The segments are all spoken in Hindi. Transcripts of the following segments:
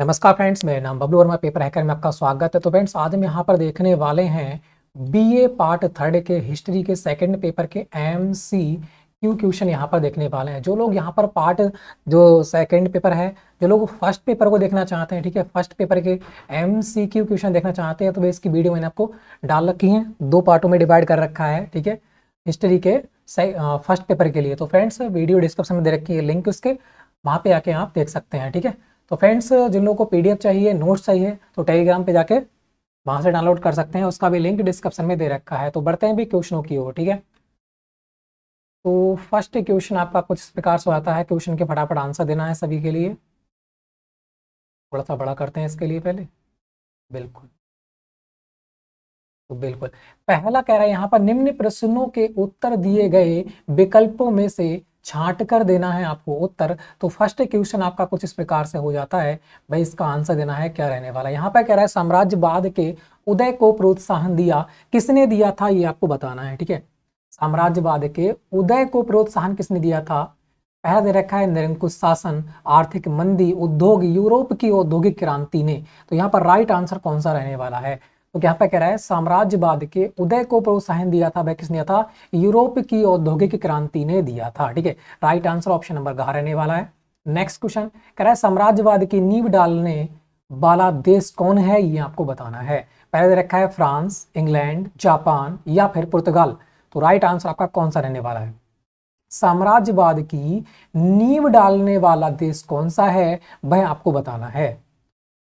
नमस्कार फ्रेंड्स मेरा नाम बबलू वर्मा पेपर हैकर में आपका स्वागत है तो फ्रेंड्स आज हम यहाँ पर देखने वाले हैं बीए पार्ट थर्ड के हिस्ट्री के सेकंड पेपर के एम सी क्यू क्वेश्चन यहाँ पर देखने वाले हैं जो लोग यहाँ पर पार्ट जो सेकंड पेपर है जो लोग फर्स्ट पेपर को देखना चाहते हैं ठीक है फर्स्ट पेपर के एम सी क्यू क्वेश्चन देखना चाहते हैं तो वे इसकी वीडियो मैंने आपको डाल रखी है दो पार्टों में डिवाइड कर रखा है ठीक है हिस्ट्री के फर्स्ट पेपर के लिए तो फ्रेंड्स वीडियो डिस्क्रिप्शन में दे रखी है लिंक उसके वहाँ पे आके आप देख सकते हैं ठीक है तो फ्रेंड्स जिन लोगों को पीडीएफ चाहिए नोट्स चाहिए तो टेलीग्राम पे जाके वहाँ से डाउनलोड कर सकते हैं उसका भी लिंक डिस्क्रिप्शन में दे रखा है तो बढ़ते हैं भी क्वेश्चनों की ओर ठीक है तो फर्स्ट क्वेश्चन आपका कुछ इस प्रकार से आता है क्वेश्चन के फटाफट आंसर देना है सभी के लिए थोड़ा सा बड़ा करते हैं इसके लिए पहले बिल्कुल तो बिल्कुल पहला कह रहा है यहाँ पर निम्न प्रश्नों के उत्तर दिए गए विकल्पों में से छाट कर देना है आपको उत्तर तो फर्स्ट क्वेश्चन आपका कुछ इस प्रकार से हो जाता है भाई इसका आंसर देना है क्या रहने वाला यहाँ पर कह रहा है साम्राज्यवाद के उदय को प्रोत्साहन दिया किसने दिया था ये आपको बताना है ठीक है साम्राज्यवाद के उदय को प्रोत्साहन किसने दिया था पहला दे रखा है निरंकुश शासन आर्थिक मंदी उद्योग यूरोप की औद्योगिक क्रांति ने तो यहाँ पर राइट आंसर कौन सा रहने वाला है तो क्या पे कह रहा है साम्राज्यवाद के उदय को प्रोत्साहन दिया था वह किसने था यूरोप की औद्योगिक क्रांति ने दिया था ठीक है राइट आंसर ऑप्शन नंबर कहा रहने वाला है नेक्स्ट क्वेश्चन कह रहा है साम्राज्यवाद की नींव डालने वाला देश कौन है ये आपको बताना है पहले रखा है फ्रांस इंग्लैंड जापान या फिर पुर्तगाल तो राइट आंसर आपका कौन सा रहने वाला है साम्राज्यवाद की नींव डालने वाला देश कौन सा है वह आपको बताना है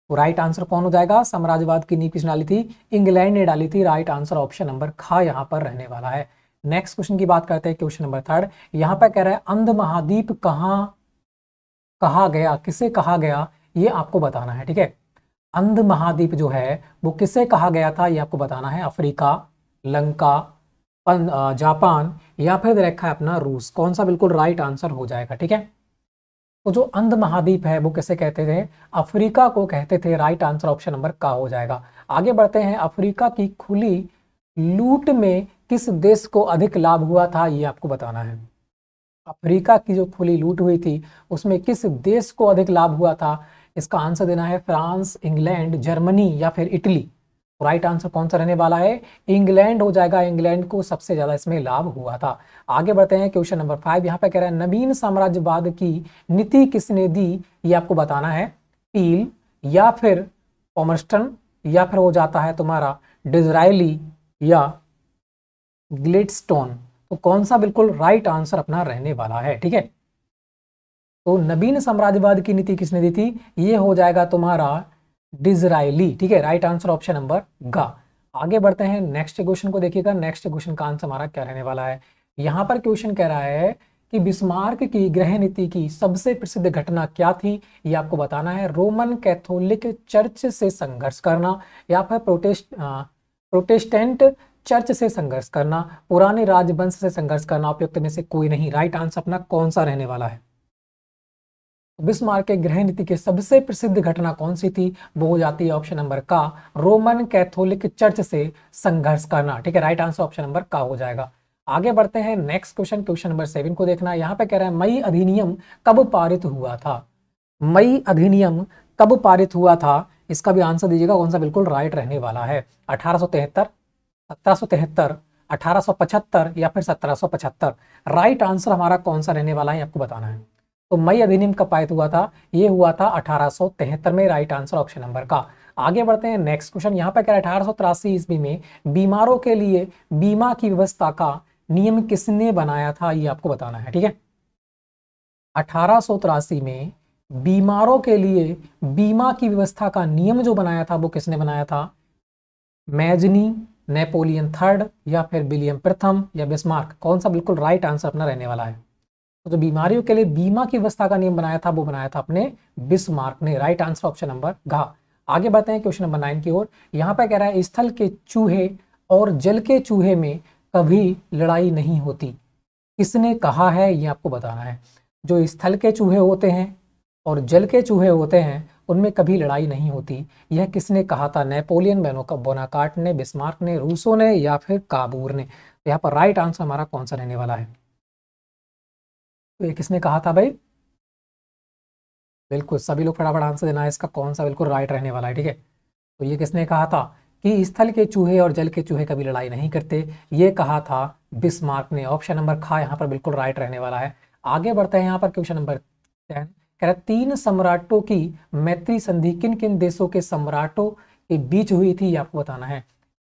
तो राइट आंसर कौन हो जाएगा साम्राज्यवाद की नींव किसने डाली थी इंग्लैंड ने डाली थी राइट आंसर ऑप्शन नंबर खा यहाँ पर रहने वाला है नेक्स्ट क्वेश्चन की बात करते हैं क्वेश्चन नंबर थर्ड यहाँ पर कह रहा है अंध महाद्वीप कहाँ कहा गया किसे कहा गया ये आपको बताना है ठीक है अंध महाद्वीप जो है वो किसे कहा गया था ये आपको बताना है अफ्रीका लंका जापान या फिर रेखा है अपना रूस कौन सा बिल्कुल राइट आंसर हो जाएगा ठीक है तो जो अंध महाद्वीप है वो किसे कहते थे अफ्रीका को कहते थे राइट आंसर ऑप्शन नंबर का हो जाएगा आगे बढ़ते हैं अफ्रीका की खुली लूट में किस देश को अधिक लाभ हुआ था ये आपको बताना है अफ्रीका की जो खुली लूट हुई थी उसमें किस देश को अधिक लाभ हुआ था इसका आंसर देना है फ्रांस इंग्लैंड जर्मनी या फिर इटली राइट आंसर कौन सा रहने वाला है इंग्लैंड हो जाएगा इंग्लैंड को सबसे ज्यादा इसमें लाभ हुआ था आगे बढ़ते हैं क्वेश्चन नंबर फाइव यहाँ पे कह रहा है नवीन साम्राज्यवाद की नीति किसने दी ये आपको बताना है पील या फिर पॉमर्स्टन या फिर हो जाता है तुम्हारा डिजराइली या ग्लिडस्टोन तो कौन सा बिल्कुल राइट आंसर अपना रहने वाला है ठीक है तो नवीन साम्राज्यवाद की नीति किसने दी थी ये हो जाएगा तुम्हारा डिजराइली ठीक है राइट आंसर ऑप्शन नंबर गा आगे बढ़ते हैं नेक्स्ट क्वेश्चन को देखिएगा नेक्स्ट क्वेश्चन का आंसर हमारा क्या रहने वाला है यहाँ पर क्वेश्चन कह रहा है कि बिस्मार्क की ग्रह नीति की सबसे प्रसिद्ध घटना क्या थी ये आपको बताना है रोमन कैथोलिक चर्च से संघर्ष करना या फिर प्रोटेस्ट प्रोटेस्टेंट चर्च से संघर्ष करना पुराने राजवंश से संघर्ष करना उपयुक्त तो में से कोई नहीं राइट आंसर अपना कौन सा रहने वाला है बिस्मार्क के गृह नीति के सबसे प्रसिद्ध घटना कौन सी थी वो हो जाती है ऑप्शन नंबर का रोमन कैथोलिक चर्च से संघर्ष करना ठीक है राइट आंसर ऑप्शन नंबर का हो जाएगा आगे बढ़ते हैं next question question number seven को देखना यहाँ पे कह रहा है मई अधिनियम कब पारित हुआ था मई अधिनियम कब पारित हुआ था इसका भी आंसर दीजिएगा कौन सा बिल्कुल राइट रहने वाला है अठारह सौ या फिर सत्रह राइट आंसर हमारा कौन सा रहने वाला है आपको बताना है तो मई अधिनियम कब पारित हुआ था ये हुआ था अठारह में राइट आंसर ऑप्शन नंबर का आगे बढ़ते हैं नेक्स्ट क्वेश्चन यहाँ पर कह अठारह सौ तिरासी ईस्वी में बीमारों के लिए बीमा की व्यवस्था का नियम किसने बनाया था ये आपको बताना है ठीक है अठारह में बीमारों के लिए बीमा की व्यवस्था का नियम जो बनाया था वो किसने बनाया था मैजनी नेपोलियन थर्ड या फिर विलियम प्रथम या बिस्मार्क कौन सा बिल्कुल राइट आंसर अपना रहने वाला है तो बीमारियों के लिए बीमा की व्यवस्था का नियम बनाया था वो बनाया था अपने बिस्मार्क ने राइट आंसर ऑप्शन नंबर घा आगे बढ़ते हैं क्वेश्चन नंबर नाइन की ओर यहाँ पर कह रहा है स्थल के चूहे और जल के चूहे में कभी लड़ाई नहीं होती किसने कहा है ये आपको बताना है जो स्थल के चूहे होते हैं और जल के चूहे होते हैं उनमें कभी लड़ाई नहीं होती यह किसने कहा था नेपोलियन बोनाकाट ने बिस्मार्क ने रूसो ने या फिर काबूर ने तो यहाँ पर राइट आंसर हमारा कौन सा रहने वाला है तो ये किसने कहा था भाई बिल्कुल सभी लोग फटाफट आंसर देना है इसका कौन सा बिल्कुल राइट रहने वाला है ठीक है तो ये किसने कहा था कि स्थल के चूहे और जल के चूहे कभी लड़ाई नहीं करते ये कहा था बिस्मार्क ने ऑप्शन नंबर खा यहाँ पर बिल्कुल राइट रहने वाला है आगे बढ़ते हैं यहाँ पर क्वेश्चन नंबर टेन कह रहे तीन सम्राटों की मैत्री संधि किन किन देशों के सम्राटों के बीच हुई थी ये आपको बताना है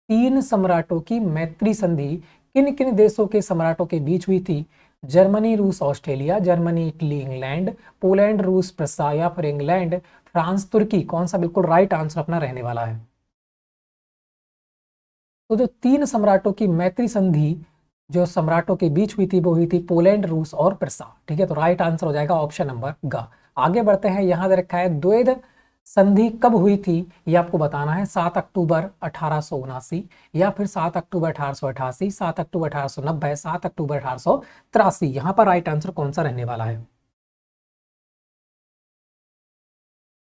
तीन सम्राटों की मैत्री संधि किन किन देशों के सम्राटों के बीच हुई थी जर्मनी रूस Australia Germany Italy England Poland रूस प्रसाया फिर इंग्लैंड फ्रांस तुर्की कौन सा बिल्कुल राइट आंसर अपना रहने वाला है तो जो तीन सम्राटों की मैत्री संधि जो सम्राटों के बीच हुई थी वो हुई थी पोलैंड रूस और प्रसा ठीक है तो राइट आंसर हो जाएगा ऑप्शन नंबर ग आगे बढ़ते हैं यहां दे रखा है द्वेद संधि कब हुई थी ये आपको बताना है सात अक्टूबर अठारह या फिर सात अक्टूबर अठारह सात अक्टूबर अठारह सात अक्टूबर अठारह यहां पर राइट आंसर कौन सा रहने वाला है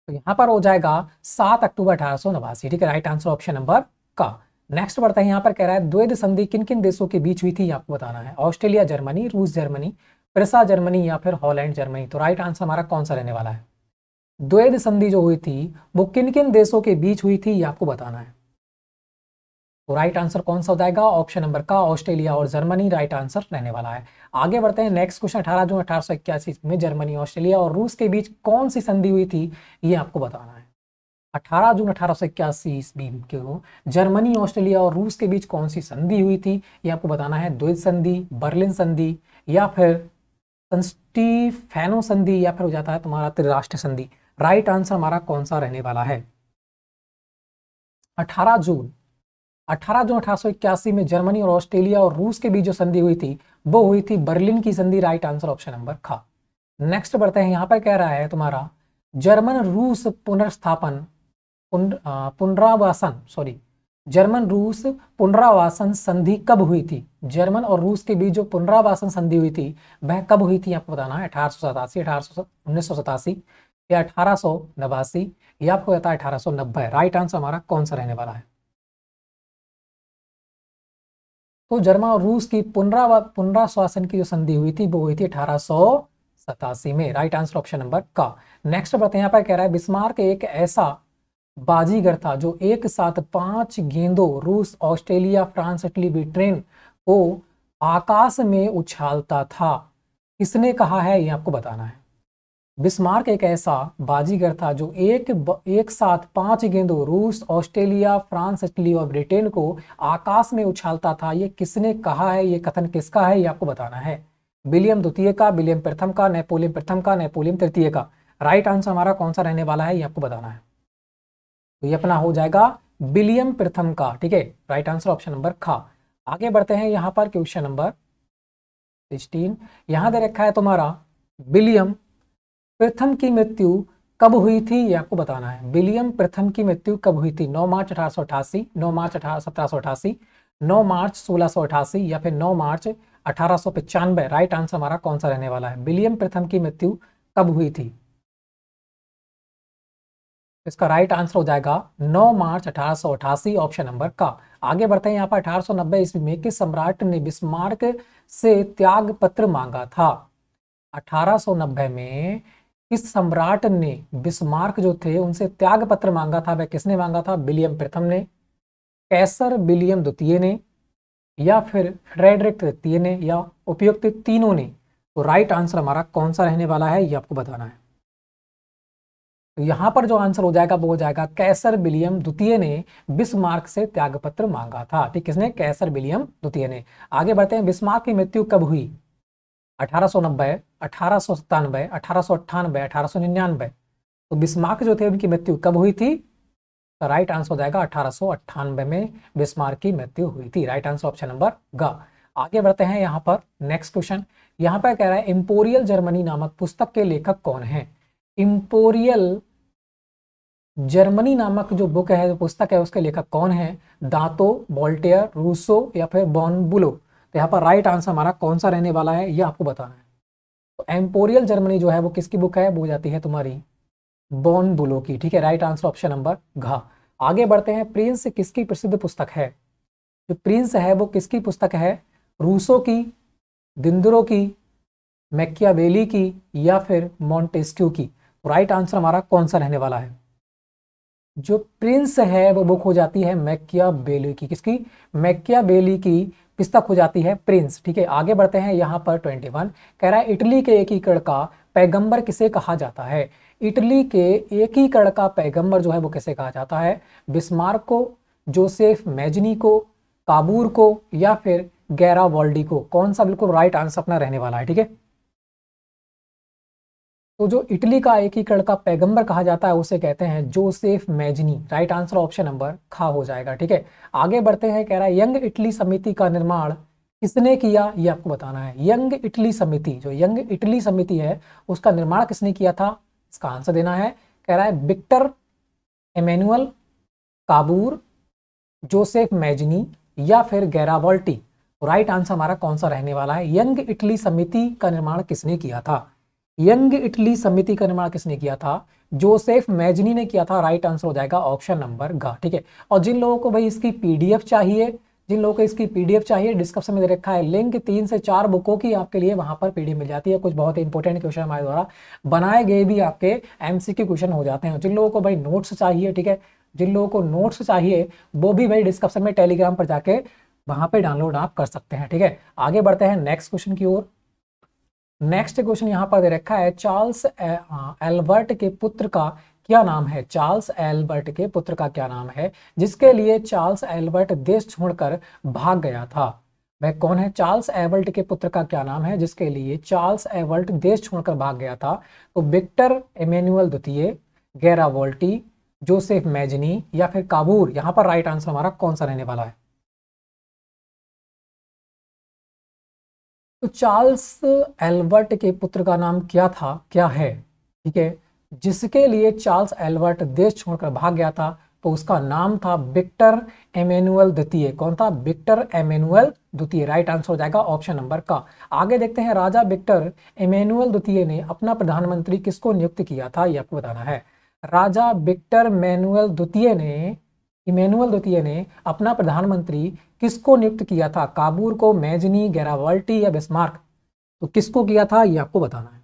तो यहां पर हो जाएगा सात अक्टूबर अठारह ठीक है राइट आंसर ऑप्शन नंबर का नेक्स्ट बढ़ता है यहां पर कह रहा है द्वैध संधि किन किन देशों के बीच हुई थी आपको बताना है ऑस्ट्रेलिया जर्मनी रूस जर्मनी प्रसा जर्मनी या फिर हॉलैंड जर्मनी तो राइट आंसर हमारा कौन सा रहने वाला है द्वैध संधि जो हुई थी वो किन किन देशों के बीच हुई थी ये आपको बताना है तो राइट आंसर कौन सा हो जाएगा ऑप्शन नंबर का ऑस्ट्रेलिया और जर्मनी राइट आंसर रहने वाला है आगे बढ़ते हैं नेक्स्ट क्वेश्चन अठारह जून अठारह में जर्मनी ऑस्ट्रेलिया और रूस के बीच कौन सी संधि हुई थी ये आपको बताना है अठारह जून अठारह सौ इक्यासी ईस्वी जर्मनी ऑस्ट्रेलिया और रूस के बीच कौन सी संधि हुई थी ये आपको बताना है द्वैध संधि बर्लिन संधि या फिर संधि या फिर हो जाता है तुम्हारा त्रिराष्ट्र संधि राइट आंसर हमारा कौन सा रहने वाला है 18 जून 18 जून अठारह में जर्मनी और ऑस्ट्रेलिया और रूस के बीच जो संधि हुई थी वो हुई थी बर्लिन की संधि राइट आंसर ऑप्शन नंबर खा नेक्स्ट बढ़ते हैं यहां पर कह रहा है तुम्हारा जर्मन रूस पुनर्स्थापन पुनरावासन सॉरी जर्मन रूस पुनरावासन संधि कब हुई थी जर्मन और रूस के बीच जो पुनरावासन संधि हुई थी वह कब हुई थी आपको बताना है अठारह सौ सतासी अठारह सौ उन्नीस सौ सतासी या अठारह सौ नवासी ये आपको कहता है अठारह सौ नब्बे राइट आंसर हमारा कौन सा रहने वाला है तो जर्मा और रूस की पुनरा पुनराश्वासन की जो संधि हुई थी वो हुई थी अठारह सौ सतासी में राइट आंसर ऑप्शन नंबर का नेक्स्ट बताते यहाँ पर कह रहा है बिस्मार्क एक ऐसा बाजीगर था जो एक साथ पांच गेंदों रूस ऑस्ट्रेलिया फ्रांस इटली ब्रिटेन को आकाश में उछालता था किसने कहा है ये आपको बताना है बिस्मार्क एक ऐसा बाजीगर था जो एक एक साथ पांच गेंदों रूस ऑस्ट्रेलिया फ्रांस इटली और ब्रिटेन को आकाश में उछालता था ये किसने कहा है ये कथन किसका है ये आपको बताना है विलियम द्वितीय का विलियम प्रथम का नेपोलियम प्रथम का नेपोलियम तृतीय का राइट आंसर हमारा कौन सा रहने वाला है ये आपको बताना है तो ये अपना हो जाएगा विलियम प्रथम का ठीक है राइट आंसर ऑप्शन नंबर खा आगे बढ़ते हैं यहां पर क्वेश्चन नंबर सिक्सटीन यहां दे रखा है तुम्हारा विलियम प्रथम की मृत्यु कब हुई थी ये आपको बताना है विलियम प्रथम की मृत्यु कब हुई थी 9 मार्च अठारह नौ मार्च अठारह 9 मार्च सोलह या फिर 9 मार्च अठारह राइट आंसर हमारा कौन सा रहने वाला है विलियम प्रथम की मृत्यु कब हुई थी इसका राइट आंसर हो जाएगा 9 मार्च अठारह ऑप्शन नंबर का आगे बढ़ते हैं यहाँ पर नब्बे ईस्वी में किस सम्राट ने बिस्मार्क से त्याग पत्र मांगा था 1890 में इस सम्राट ने बिस्मार्क जो थे उनसे त्याग पत्र मांगा था वह किसने मांगा था विलियम प्रथम ने कैसर विलियम द्वितीय ने या फिर फ्रेडरिक तृतीय ने या उपयुक्त तीनों ने तो राइट आंसर हमारा कौन सा रहने वाला है यह आपको बताना है तो यहां पर जो आंसर हो जाएगा वो हो जाएगा कैसर विलियम द्वितीय ने बिस्मार्क से त्यागपत्र मांगा था ठीक किसने कैसर विलियम द्वितीय ने आगे बढ़ते हैं बिस्मार्क की मृत्यु कब हुई अठारह अठारह सौ सत्तानवे अठारह अठारह सौ तो बिस्मार्क जो थे उनकी मृत्यु कब हुई थी तो राइट आंसर हो जाएगा अठारह में बिस्मार्क की मृत्यु हुई थी राइट आंसर ऑप्शन नंबर ग आगे बढ़ते हैं यहाँ पर नेक्स्ट क्वेश्चन यहाँ पर कह रहा है इम्पोरियल जर्मनी नामक पुस्तक के लेखक कौन है इम्पोरियल जर्मनी नामक जो बुक है जो पुस्तक है उसके लेखक कौन है दांतो वॉल्टेयर रूसो या फिर बॉन बुलो तो यहाँ पर राइट आंसर हमारा कौन सा रहने वाला है ये आपको बताना है तो एम्पोरियल जर्मनी जो है वो किसकी बुक है वो हो जाती है तुम्हारी बॉन बुलो की ठीक है राइट आंसर ऑप्शन नंबर घा आगे बढ़ते हैं प्रिंस किसकी प्रसिद्ध पुस्तक है जो प्रिंस है वो किसकी पुस्तक है रूसो की दिंदरो की मैकियावेली की या फिर मॉन्टेस्क्यू की राइट तो आंसर हमारा कौन सा रहने वाला है जो प्रिंस है वो बुक हो जाती है मैकिया बेली की किसकी मैकिया बेली की पिस्तक हो जाती है प्रिंस ठीक है आगे बढ़ते हैं यहाँ पर ट्वेंटी वन कह रहा है इटली के एकीकरण का पैगंबर किसे कहा जाता है इटली के एकीकरण का पैगंबर जो है वो किसे कहा जाता है बिस्मार्क को जोसेफ मैजनी को काबूर को या फिर गैरा वॉल्डी को कौन सा बिल्कुल राइट आंसर अपना रहने वाला है ठीक है तो जो इटली का एकीकरण का पैगंबर कहा जाता है उसे कहते हैं Joseph Mazzini right answer option number खा हो जाएगा ठीक है आगे बढ़ते हैं कह रहा है यंग इटली समिति का निर्माण किसने किया ये आपको बताना है यंग इटली समिति जो यंग इटली समिति है उसका निर्माण किसने किया था इसका आंसर देना है कह रहा है Victor Emmanuel Cavour Joseph Mazzini या फिर गैरावल्टी राइट आंसर हमारा कौन सा रहने वाला है यंग इटली समिति का निर्माण किसने किया था यंग इटली समिति का निर्माण किसने किया था जोसेफ मैजनी ने किया था राइट आंसर हो जाएगा ऑप्शन नंबर ग ठीक है और जिन लोगों को भाई इसकी पीडीएफ चाहिए जिन लोगों को इसकी पीडीएफ चाहिए डिस्क्रिप्शन में दे रखा है लिंक तीन से चार बुकों की आपके लिए वहां पर पीडीएफ मिल जाती है कुछ बहुत इंपॉर्टेंट क्वेश्चन हमारे द्वारा बनाए गए भी आपके एमसी क्वेश्चन हो जाते हैं जिन लोगों को भाई नोट्स चाहिए ठीक है जिन लोगों को नोट्स चाहिए वो भी भाई डिस्क्रिप्शन में टेलीग्राम पर जाके वहां पर डाउनलोड आप कर सकते हैं ठीक है आगे बढ़ते हैं नेक्स्ट क्वेश्चन की ओर नेक्स्ट क्वेश्चन यहाँ पर दे रखा है चार्ल्स एल्बर्ट के पुत्र का क्या नाम है चार्ल्स एल्बर्ट के पुत्र का क्या नाम है जिसके लिए चार्ल्स एल्बर्ट देश छोड़कर भाग गया था वह कौन है चार्ल्स एवर्ट के पुत्र का क्या नाम है जिसके लिए चार्ल्स एवर्ट देश छोड़कर भाग गया था तो विक्टर इमेनुअल द्वितीय गैरा वोल्टी जोसेफ मैजनी या फिर काबूर यहाँ पर राइट आंसर हमारा कौन सा रहने वाला है तो चार्ल्स एल्बर्ट के पुत्र का नाम क्या था क्या है ठीक है जिसके लिए चार्ल्स एल्बर्ट देश छोड़कर भाग गया था तो उसका नाम था विक्टर एमेनुअल द्वितीय कौन था विक्टर एमेनुअल द्वितीय राइट आंसर हो जाएगा ऑप्शन नंबर का आगे देखते हैं राजा विक्टर एमेनुअल द्वितीय ने अपना प्रधानमंत्री किसको नियुक्त किया था यह आपको बताना है राजा विक्टर मैनुअल द्वितीय ने इमेनुअल द्वितीय ने अपना प्रधानमंत्री किसको नियुक्त किया था काबूर को मैजनी गैरावल्टी या बिस्मार्क तो किसको किया था ये आपको बताना है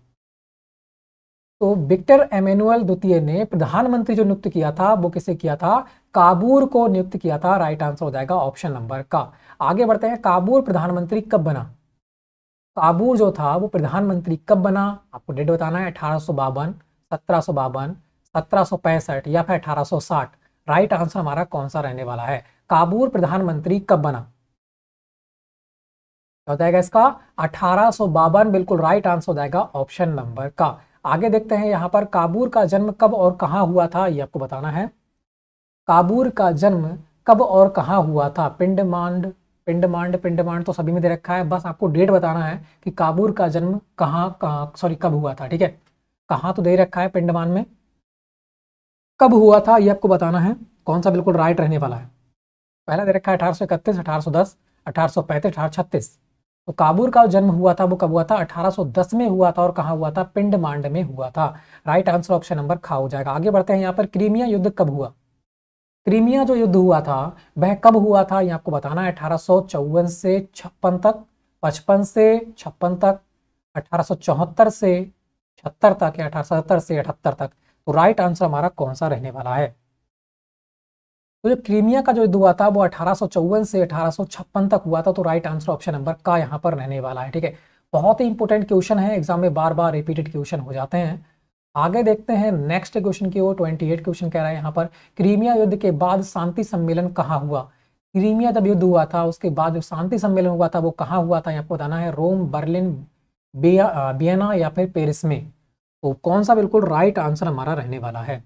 तो विक्टर एमेनुअल द्वितीय ने प्रधानमंत्री जो नियुक्त किया था वो किसे किया था काबूर को नियुक्त किया था राइट आंसर हो जाएगा ऑप्शन नंबर का आगे बढ़ते हैं काबूर प्रधानमंत्री कब बना काबूर जो था वो प्रधानमंत्री कब बना आपको डेट बताना है अठारह सो बावन सत्रह सो बावन सत्रह सो पैंसठ या फिर अठारह सो साठ राइट आंसर हमारा कौन सा रहने वाला है काबूर प्रधानमंत्री कब बना हो जाएगा इसका अठारह बिल्कुल राइट आंसर हो जाएगा ऑप्शन नंबर का आगे देखते हैं यहां पर काबूर का जन्म कब और कहाँ हुआ था ये आपको बताना है काबूर का जन्म कब और कहाँ हुआ था पिंडमांड पिंडमांड पिंडमांड तो सभी में दे रखा है बस आपको डेट बताना है कि काबूर का जन्म कहाँ सॉरी कब हुआ था ठीक है कहाँ तो दे रखा है पिंडमान में कब हुआ था ये आपको बताना है कौन सा बिल्कुल राइट रहने वाला है पहला दे रखा है अठारह सौ सौ दस अठारह तो काबूर का जन्म हुआ था वो कब हुआ था 1810 में हुआ था और कहाँ हुआ था पिंड मांड में हुआ था राइट आंसर ऑप्शन नंबर खा हो जाएगा आगे बढ़ते हैं यहाँ पर क्रीमिया युद्ध कब हुआ क्रीमिया जो युद्ध हुआ था वह कब हुआ था ये आपको बताना है अठारह से छप्पन तक पचपन से छप्पन तक अठारह से छहत्तर तक या अठारह से अठहत्तर तक तो राइट आंसर हमारा कौन सा रहने वाला है तो जो क्रीमिया का जो युद्ध हुआ था वो अठारह से अठारह तक हुआ था तो राइट आंसर ऑप्शन नंबर का यहाँ पर रहने वाला है ठीक है बहुत ही इंपॉर्टेंट क्वेश्चन है एग्जाम में बार बार रिपीटेड क्वेश्चन हो जाते हैं आगे देखते हैं नेक्स्ट क्वेश्चन की ओर ट्वेंटी एट क्वेश्चन कह रहा है यहाँ पर क्रीमिया युद्ध के बाद शांति सम्मेलन कहाँ हुआ क्रीमिया जब युद्ध हुआ था उसके बाद जो शांति सम्मेलन हुआ था वो कहाँ हुआ था यहाँ पर बताना है रोम बर्लिन बिया बियना या फिर पेरिस में तो कौन सा बिल्कुल राइट आंसर हमारा रहने वाला है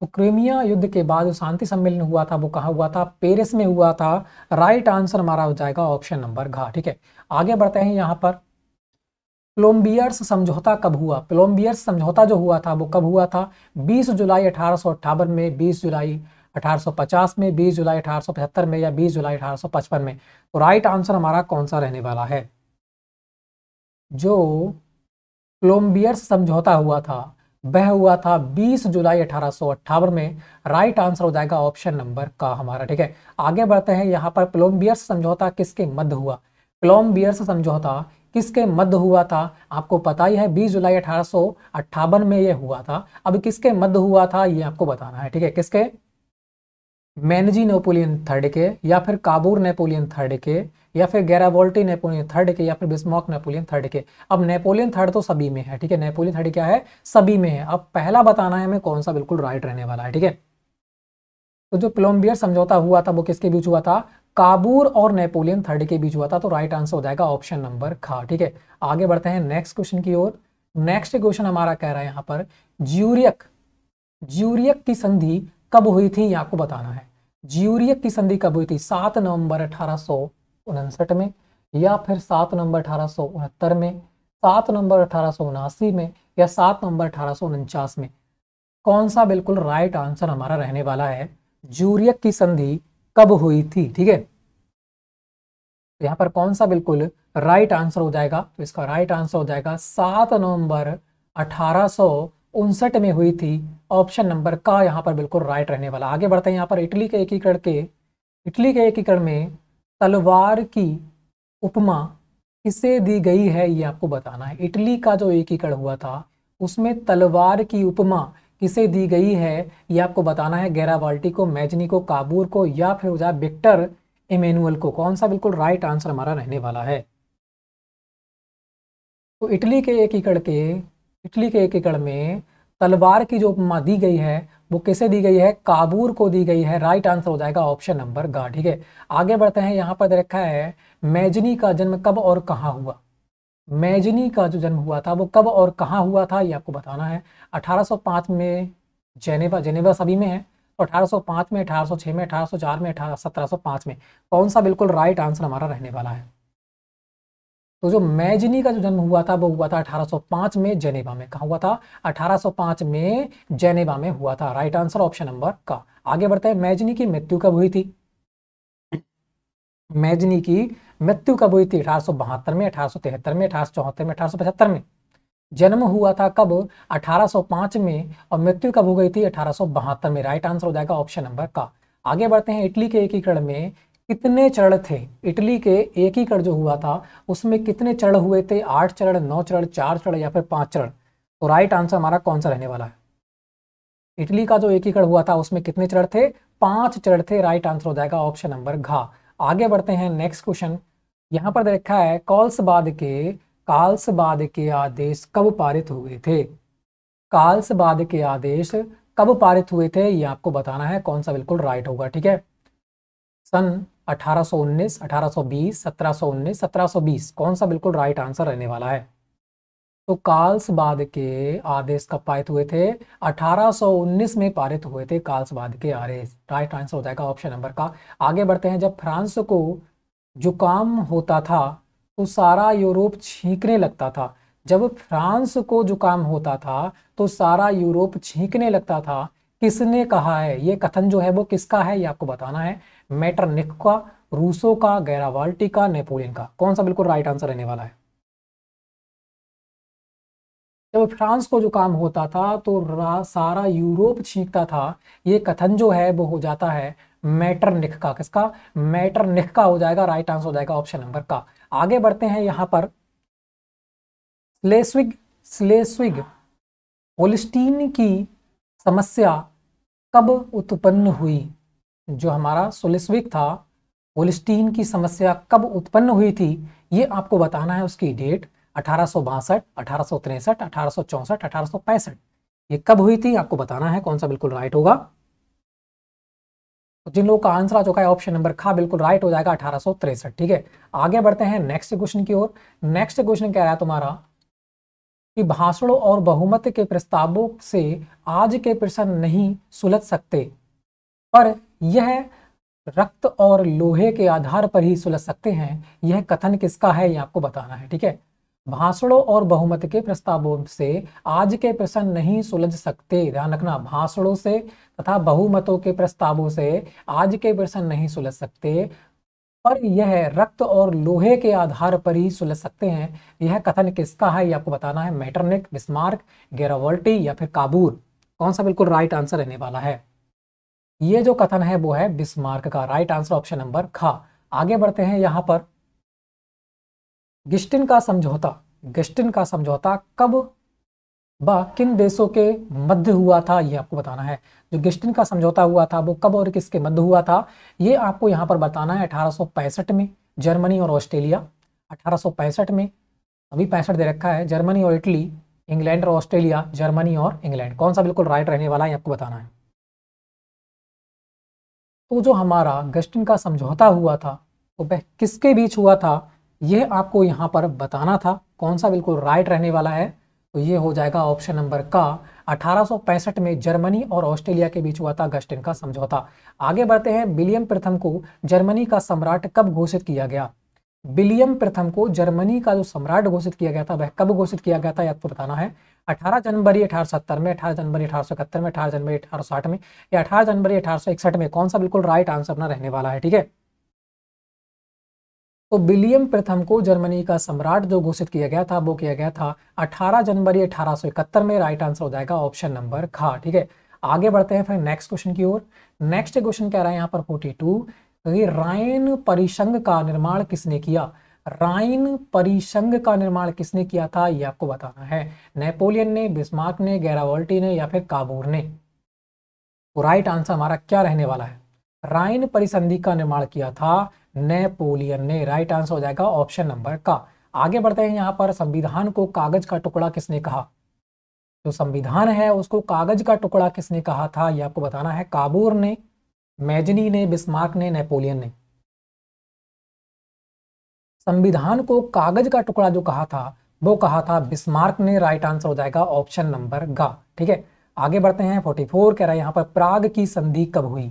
तो क्रेमिया युद्ध के बाद जो शांति सम्मेलन हुआ था वो कहा हुआ था पेरिस में हुआ था राइट आंसर हमारा हो जाएगा ऑप्शन नंबर घा ठीक है आगे बढ़ते हैं यहाँ पर प्लोम्बियर्स समझौता कब हुआ प्लोम्बियर्स समझौता जो हुआ था वो कब हुआ था 20 जुलाई अठारह में 20 जुलाई 1850 में 20 जुलाई अठारह में या 20 जुलाई अठारह में तो राइट आंसर हमारा कौन सा रहने वाला है जो क्लोम्बियर समझौता हुआ था वह हुआ था 20 जुलाई अठारह में राइट आंसर हो जाएगा ऑप्शन नंबर का हमारा ठीक है आगे बढ़ते हैं यहाँ पर क्लोम्बियर समझौता किसके मध्य हुआ प्लोम्बियर्स समझौता किसके मध्य हुआ था आपको पता ही है 20 जुलाई अठारह में यह हुआ था अब किसके मध्य हुआ था ये आपको बताना है ठीक है किसके मैनजी नेपोलियन थर्ड के या फिर काबूर नेपोलियन थर्ड के या फिर गैरावोल्टी नेपोलियन थर्ड के या फिर बिस्मॉक नेपोलियन थर्ड के अब नेपोलियन थर्ड तो सभी में है ठीक है नेपोलियन थर्ड क्या है सभी में है अब पहला बताना है हमें कौन सा बिल्कुल राइट रहने वाला है ठीक है तो जो कोलम्बियर समझौता हुआ था वो किसके बीच हुआ था काबूर और नेपोलियन थर्ड के बीच हुआ था तो राइट आंसर हो जाएगा ऑप्शन नंबर खा ठीक है आगे बढ़ते हैं नेक्स्ट क्वेश्चन की ओर नेक्स्ट क्वेश्चन हमारा कह रहा है यहां पर ज्यूरियक ज्यूरियक की संधि कब हुई थी ये आपको बताना है ज्यूरियक की संधि कब हुई थी सात नवंबर अठारह उनसठ में या फिर सात नंबर अठारह में सात नंबर अठारह में या सात नंबर अठारह में कौन सा बिल्कुल राइट आंसर हमारा रहने वाला है जूरियक की संधि कब हुई थी ठीक है तो यहाँ पर कौन सा बिल्कुल राइट आंसर हो जाएगा तो इसका राइट आंसर हो जाएगा सात नवंबर अठारह में हुई थी ऑप्शन नंबर का यहां पर बिल्कुल राइट रहने वाला आगे बढ़ते हैं यहां पर इटली के एकीकरण के इटली के एकीकरण में तलवार की उपमा किसे दी गई है ये आपको बताना है इटली का जो एकीकरण हुआ था उसमें तलवार की उपमा किसे दी गई है ये आपको बताना है बाल्टी को मैजनी को काबूर को या फिर हो जाए विक्टर इमेनुअल को कौन सा बिल्कुल राइट आंसर हमारा रहने वाला है तो इटली के एकीकरण के इटली के एकीकरण में तलवार की जो उपमा दी गई है वो किसे दी गई है काबूर को दी गई है राइट आंसर हो जाएगा ऑप्शन नंबर गा ठीक है आगे बढ़ते हैं यहाँ पर रखा है मैजनी का जन्म कब और कहाँ हुआ मैजनी का जो जन्म हुआ था वो कब और कहाँ हुआ था ये आपको बताना है 1805 में जेनेवा जेनेवा सभी में है और तो 1805 में 1806 में 1804 में 18 1705 में कौन सा बिल्कुल राइट आंसर हमारा रहने वाला है तो जो मैजनी का जो जन्म हुआ था वो हुआ था 1805 में जेनेवा में कहा हुआ था 1805 में जेनेवा में हुआ था राइट आंसर ऑप्शन नंबर का आगे बढ़ते हैं मैजनी की मृत्यु कब हुई थी मैजनी की मृत्यु कब हुई थी अठारह में अठारह में अठारह में अठारह में जन्म हुआ था कब 1805 में और मृत्यु कब हो गई थी अठारह में राइट आंसर हो जाएगा ऑप्शन नंबर का आगे बढ़ते हैं इटली के एकीकरण में कितने चरण थे इटली के एक ही कर जो हुआ था उसमें कितने चरण हुए थे आठ चरण नौ चरण चार चरण या फिर पांच चरण तो राइट आंसर हमारा कौन सा रहने वाला है इटली का जो एकीकरण हुआ था उसमें कितने चरण थे पांच चरण थे राइट आंसर हो जाएगा ऑप्शन नंबर घा आगे बढ़ते हैं नेक्स्ट क्वेश्चन यहां पर देखा है कॉल्सबाद के बाद के आदेश कब पारित हुए थे बाद के आदेश कब पारित हुए थे ये आपको बताना है कौन सा बिल्कुल राइट होगा ठीक है सन 1820, 1719, कौन सा बिल्कुल राइट आंसर रहने वाला है तो काल्सबाद के आदेश कब पारित हुए थे 1819 में पारित हुए थे काल्सबाद के आदेश राइट आंसर हो जाएगा ऑप्शन नंबर का आगे बढ़ते हैं जब फ्रांस को जुकाम होता था तो सारा यूरोप छींकने लगता था जब फ्रांस को जुकाम होता था तो सारा यूरोप छींकने लगता था किसने कहा है ये कथन जो है वो किसका है ये आपको बताना है मेटरनिक का रूसो का गैरावाल्टी का नेपोलियन का कौन सा बिल्कुल राइट आंसर रहने वाला है जब फ्रांस को जो काम होता था तो सारा यूरोप छींकता था ये कथन जो है वो हो जाता है मैटरनिक का किसका मैटरनिक का हो जाएगा राइट आंसर हो जाएगा ऑप्शन नंबर का आगे बढ़ते हैं यहां पर स्लेस्विग स्लेस्विग होलिस्टीन की समस्या कब उत्पन्न हुई जो हमारा सोलिस्विक था होलिस्टीन की समस्या कब उत्पन्न हुई थी ये आपको बताना है उसकी डेट अठारह सो बासठ ये कब हुई थी आपको बताना है कौन सा बिल्कुल राइट होगा तो जिन लोगों का आंसर आ चुका है ऑप्शन नंबर खा बिल्कुल राइट हो जाएगा अठारह ठीक है आगे बढ़ते हैं नेक्स्ट क्वेश्चन की ओर नेक्स्ट क्वेश्चन क्या रहा है तुम्हारा कि भाषणों और बहुमत के प्रस्तावों से आज के प्रश्न नहीं सुलझ सकते पर यह रक्त और लोहे के आधार पर ही सुलझ सकते हैं यह कथन किसका है यह आपको बताना है ठीक है भाषणों और बहुमत के प्रस्तावों से आज के प्रश्न नहीं सुलझ सकते ध्यान रखना भाषणों से तथा बहुमतों के प्रस्तावों से आज के प्रश्न नहीं सुलझ सकते पर यह रक्त और लोहे के आधार पर ही सुलझ सकते हैं यह कथन किसका है यह आपको बताना है मैटरनिक बिस्मार्क गेरावल्टी या फिर काबूर कौन सा बिल्कुल राइट आंसर रहने वाला है ये जो कथन है वो है बिस्मार्क का राइट आंसर ऑप्शन नंबर खा आगे बढ़ते हैं यहां पर गिस्टिन का समझौता गिस्टिन का समझौता कब व किन देशों के मध्य हुआ था ये आपको बताना है जो गिस्टिन का समझौता हुआ था वो कब और किसके मध्य हुआ था ये आपको यहां पर बताना है अठारह में जर्मनी और ऑस्ट्रेलिया अठारह में अभी पैंसठ दे रखा है जर्मनी और इटली इंग्लैंड और ऑस्ट्रेलिया जर्मनी और इंग्लैंड कौन सा बिल्कुल राइट रहने वाला है आपको बताना है तो जो हमारा गस्टिन का समझौता हुआ था तो वह किसके बीच हुआ था यह आपको यहाँ पर बताना था कौन सा बिल्कुल राइट रहने वाला है तो ये हो जाएगा ऑप्शन नंबर का 1865 में जर्मनी और ऑस्ट्रेलिया के बीच हुआ था गस्टिन का समझौता आगे बढ़ते हैं विलियम प्रथम को जर्मनी का सम्राट कब घोषित किया गया विलियम प्रथम को जर्मनी का जो सम्राट घोषित किया गया था वह कब घोषित किया गया था आपको बताना है 18 जनवरी 1870 में 18 जनवरी 1871 में 18 जनवरी 1860 में या 18 जनवरी 1861 में कौन सा बिल्कुल राइट आंसर ना रहने वाला है ठीक है तो विलियम प्रथम को जर्मनी का सम्राट जो घोषित किया गया था वो किया गया था 18 जनवरी 1871 में राइट आंसर हो जाएगा ऑप्शन नंबर खा ठीक है आगे बढ़ते हैं फिर नेक्स्ट क्वेश्चन की ओर नेक्स्ट क्वेश्चन कह रहा है यहाँ पर फोर्टी क्योंकि रायन परिसंघ का निर्माण किसने किया राइन परिसंघ का निर्माण किसने किया था यह आपको बताना है नेपोलियन ने बिस्मार्क ने गैरावल्टी ने या फिर काबूर ने तो राइट आंसर हमारा क्या रहने वाला है राइन परिसंधि का निर्माण किया था नेपोलियन ने राइट आंसर हो जाएगा ऑप्शन नंबर का आगे बढ़ते हैं यहां पर संविधान को कागज का टुकड़ा किसने कहा जो संविधान है उसको कागज का टुकड़ा किसने कहा था यह आपको बताना है काबूर ने मैजनी ने बिस्मार्क ने नेपोलियन ने संविधान को कागज का टुकड़ा जो कहा था वो कहा था बिस्मार्क ने राइट आंसर हो जाएगा ऑप्शन नंबर गा ठीक है आगे बढ़ते हैं 44 कह रहा है यहाँ पर प्राग की संधि कब हुई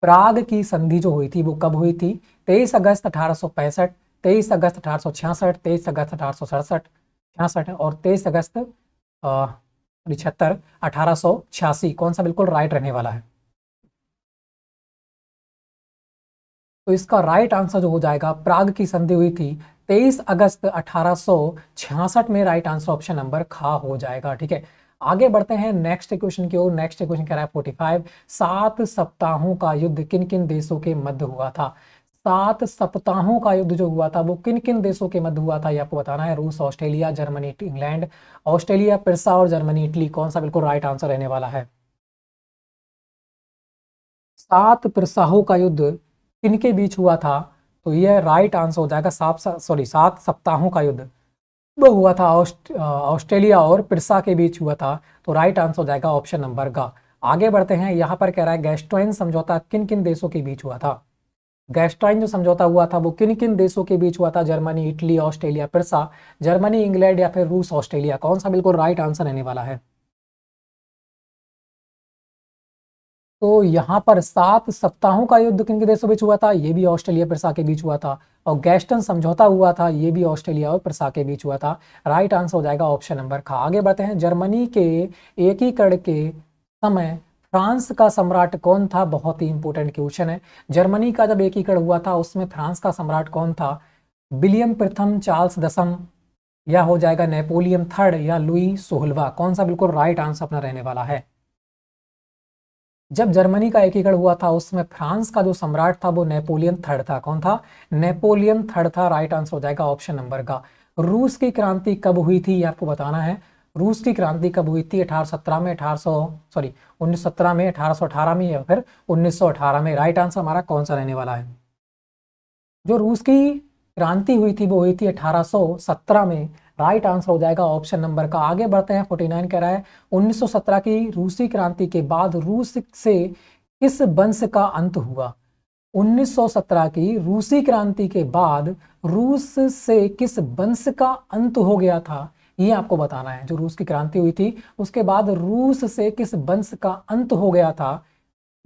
प्राग की संधि जो हुई थी वो कब हुई थी 23 अगस्त अठारह 23 अगस्त अठारह 23 अगस्त अठारह छियासठ और 23 अगस्त पिछहत्तर अठारह कौन सा बिल्कुल राइट रहने वाला है तो इसका राइट आंसर जो हो जाएगा प्राग की संधि हुई थी 23 अगस्त अठारह में राइट आंसर ऑप्शन नंबर खा हो जाएगा ठीक है आगे बढ़ते हैं नेक्स्ट क्वेश्चन की ओर नेक्स्ट क्वेश्चन कह रहा है फोर्टी सात सप्ताहों का युद्ध किन किन देशों के मध्य हुआ था सात सप्ताहों का युद्ध जो हुआ था वो किन किन देशों के मध्य हुआ था ये आपको बताना है रूस Australia Germany England Australia Prussia और जर्मनी इटली कौन सा बिल्कुल राइट आंसर रहने वाला है सात पिरसाहों का युद्ध किनके बीच हुआ था तो यह राइट आंसर हो जाएगा सात सॉरी सात सप्ताहों का युद्ध वो हुआ था ऑस्ट्रेलिया और पिरसा के बीच हुआ था तो राइट आंसर हो जाएगा ऑप्शन नंबर का आगे बढ़ते हैं यहाँ पर कह रहा है गैस्ट्राइन समझौता किन किन देशों के बीच हुआ था गैस्ट्राइन जो समझौता हुआ था वो किन किन देशों के बीच हुआ था Germany Italy Australia Prussia Germany England या फिर रूस ऑस्ट्रेलिया कौन सा बिल्कुल राइट आंसर रहने वाला है तो यहाँ पर सात सप्ताहों का युद्ध किन के देशों बीच हुआ था ये भी ऑस्ट्रेलिया प्रसा के बीच हुआ था और गैस्टन समझौता हुआ था ये भी ऑस्ट्रेलिया और प्रसा के बीच हुआ था राइट आंसर हो जाएगा ऑप्शन नंबर खा आगे बढ़ते हैं जर्मनी के एकीकरण के समय फ्रांस का सम्राट कौन था बहुत ही इंपॉर्टेंट क्वेश्चन है जर्मनी का जब एकीकरण हुआ था उसमें फ्रांस का सम्राट कौन था विलियम प्रथम चार्ल्स दसम या हो जाएगा नेपोलियन थर्ड या लुई सोहलवा कौन सा बिल्कुल राइट आंसर अपना रहने वाला है जब जर्मनी का एकीकरण हुआ था उस समय फ्रांस का जो सम्राट था वो नेपोलियन थर्ड था कौन था नेपोलियन थर्ड था राइट आंसर हो जाएगा ऑप्शन नंबर का रूस की क्रांति कब हुई थी ये आपको बताना है रूस की क्रांति कब हुई थी 1817 में 1800 सॉरी 1917 में 1818 में या फिर 1918 में राइट आंसर हमारा कौन सा रहने वाला है जो रूस की क्रांति हुई थी वो हुई थी 1817 में राइट आंसर हो जाएगा ऑप्शन नंबर का आगे बढ़ते हैं फोर्टी नाइन कह रहा है 1917 की रूसी क्रांति के बाद रूस से किस वंश का अंत हुआ 1917 की रूसी क्रांति के बाद रूस से किस वंश का अंत हो गया था ये आपको बताना है जो रूस की क्रांति हुई थी उसके बाद रूस से किस वंश का अंत हो गया था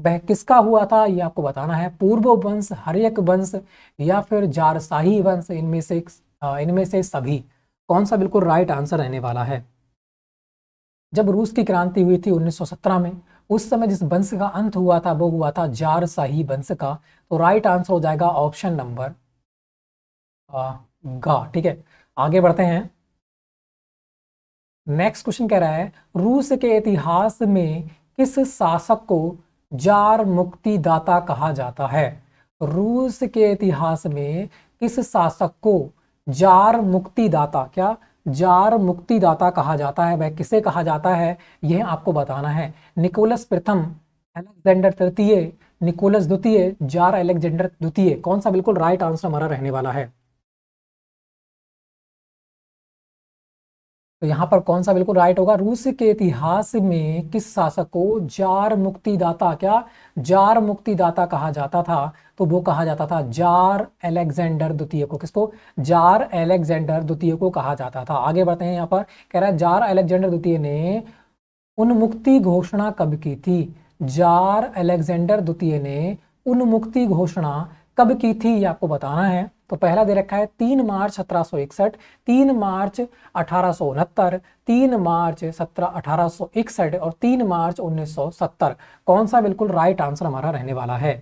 वह किसका हुआ था ये आपको बताना है पूर्व वंश हरियक वंश या फिर जारसाही वंश इनमें से इनमें से सभी कौन सा बिल्कुल राइट आंसर रहने वाला है जब रूस की क्रांति हुई थी 1917 में उस समय जिस वंश का अंत हुआ था वो हुआ था जार शाही वंश का तो राइट आंसर हो जाएगा ऑप्शन नंबर गा ठीक है आगे बढ़ते हैं नेक्स्ट क्वेश्चन कह रहा है रूस के इतिहास में किस शासक को जार मुक्तिदाता कहा जाता है रूस के इतिहास में किस शासक को जार मुक्तिदाता क्या जार मुक्तिदाता कहा जाता है वह किसे कहा जाता है यह आपको बताना है निकोलस प्रथम एलेक्जेंडर तृतीय निकोलस द्वितीय जार एलेक्जेंडर द्वितीय कौन सा बिल्कुल राइट आंसर हमारा रहने वाला है तो यहां पर कौन सा बिल्कुल राइट होगा रूस के इतिहास में किस शासक को जार मुक्तिदाता क्या जार मुक्तिदाता कहा जाता था तो वो कहा जाता था जार एलेक्जेंडर द्वितीय को किसको जार एलेक्जेंडर द्वितीय को कहा जाता था आगे बढ़ते हैं यहां पर कह रहा है जार एलेक्जेंडर द्वितीय ने उन्मुक्ति घोषणा कब की थी जार एलेक्जेंडर द्वितीय ने उन्मुक्ति घोषणा कब की थी ये आपको बताना है तो पहला दे रखा है तीन मार्च सत्रह सौ इकसठ तीन मार्च अठारह सौ उनहत्तर तीन मार्च सत्रह अठारह सौ इकसठ और तीन मार्च उन्नीस सौ सत्तर कौन सा बिल्कुल राइट आंसर हमारा रहने वाला है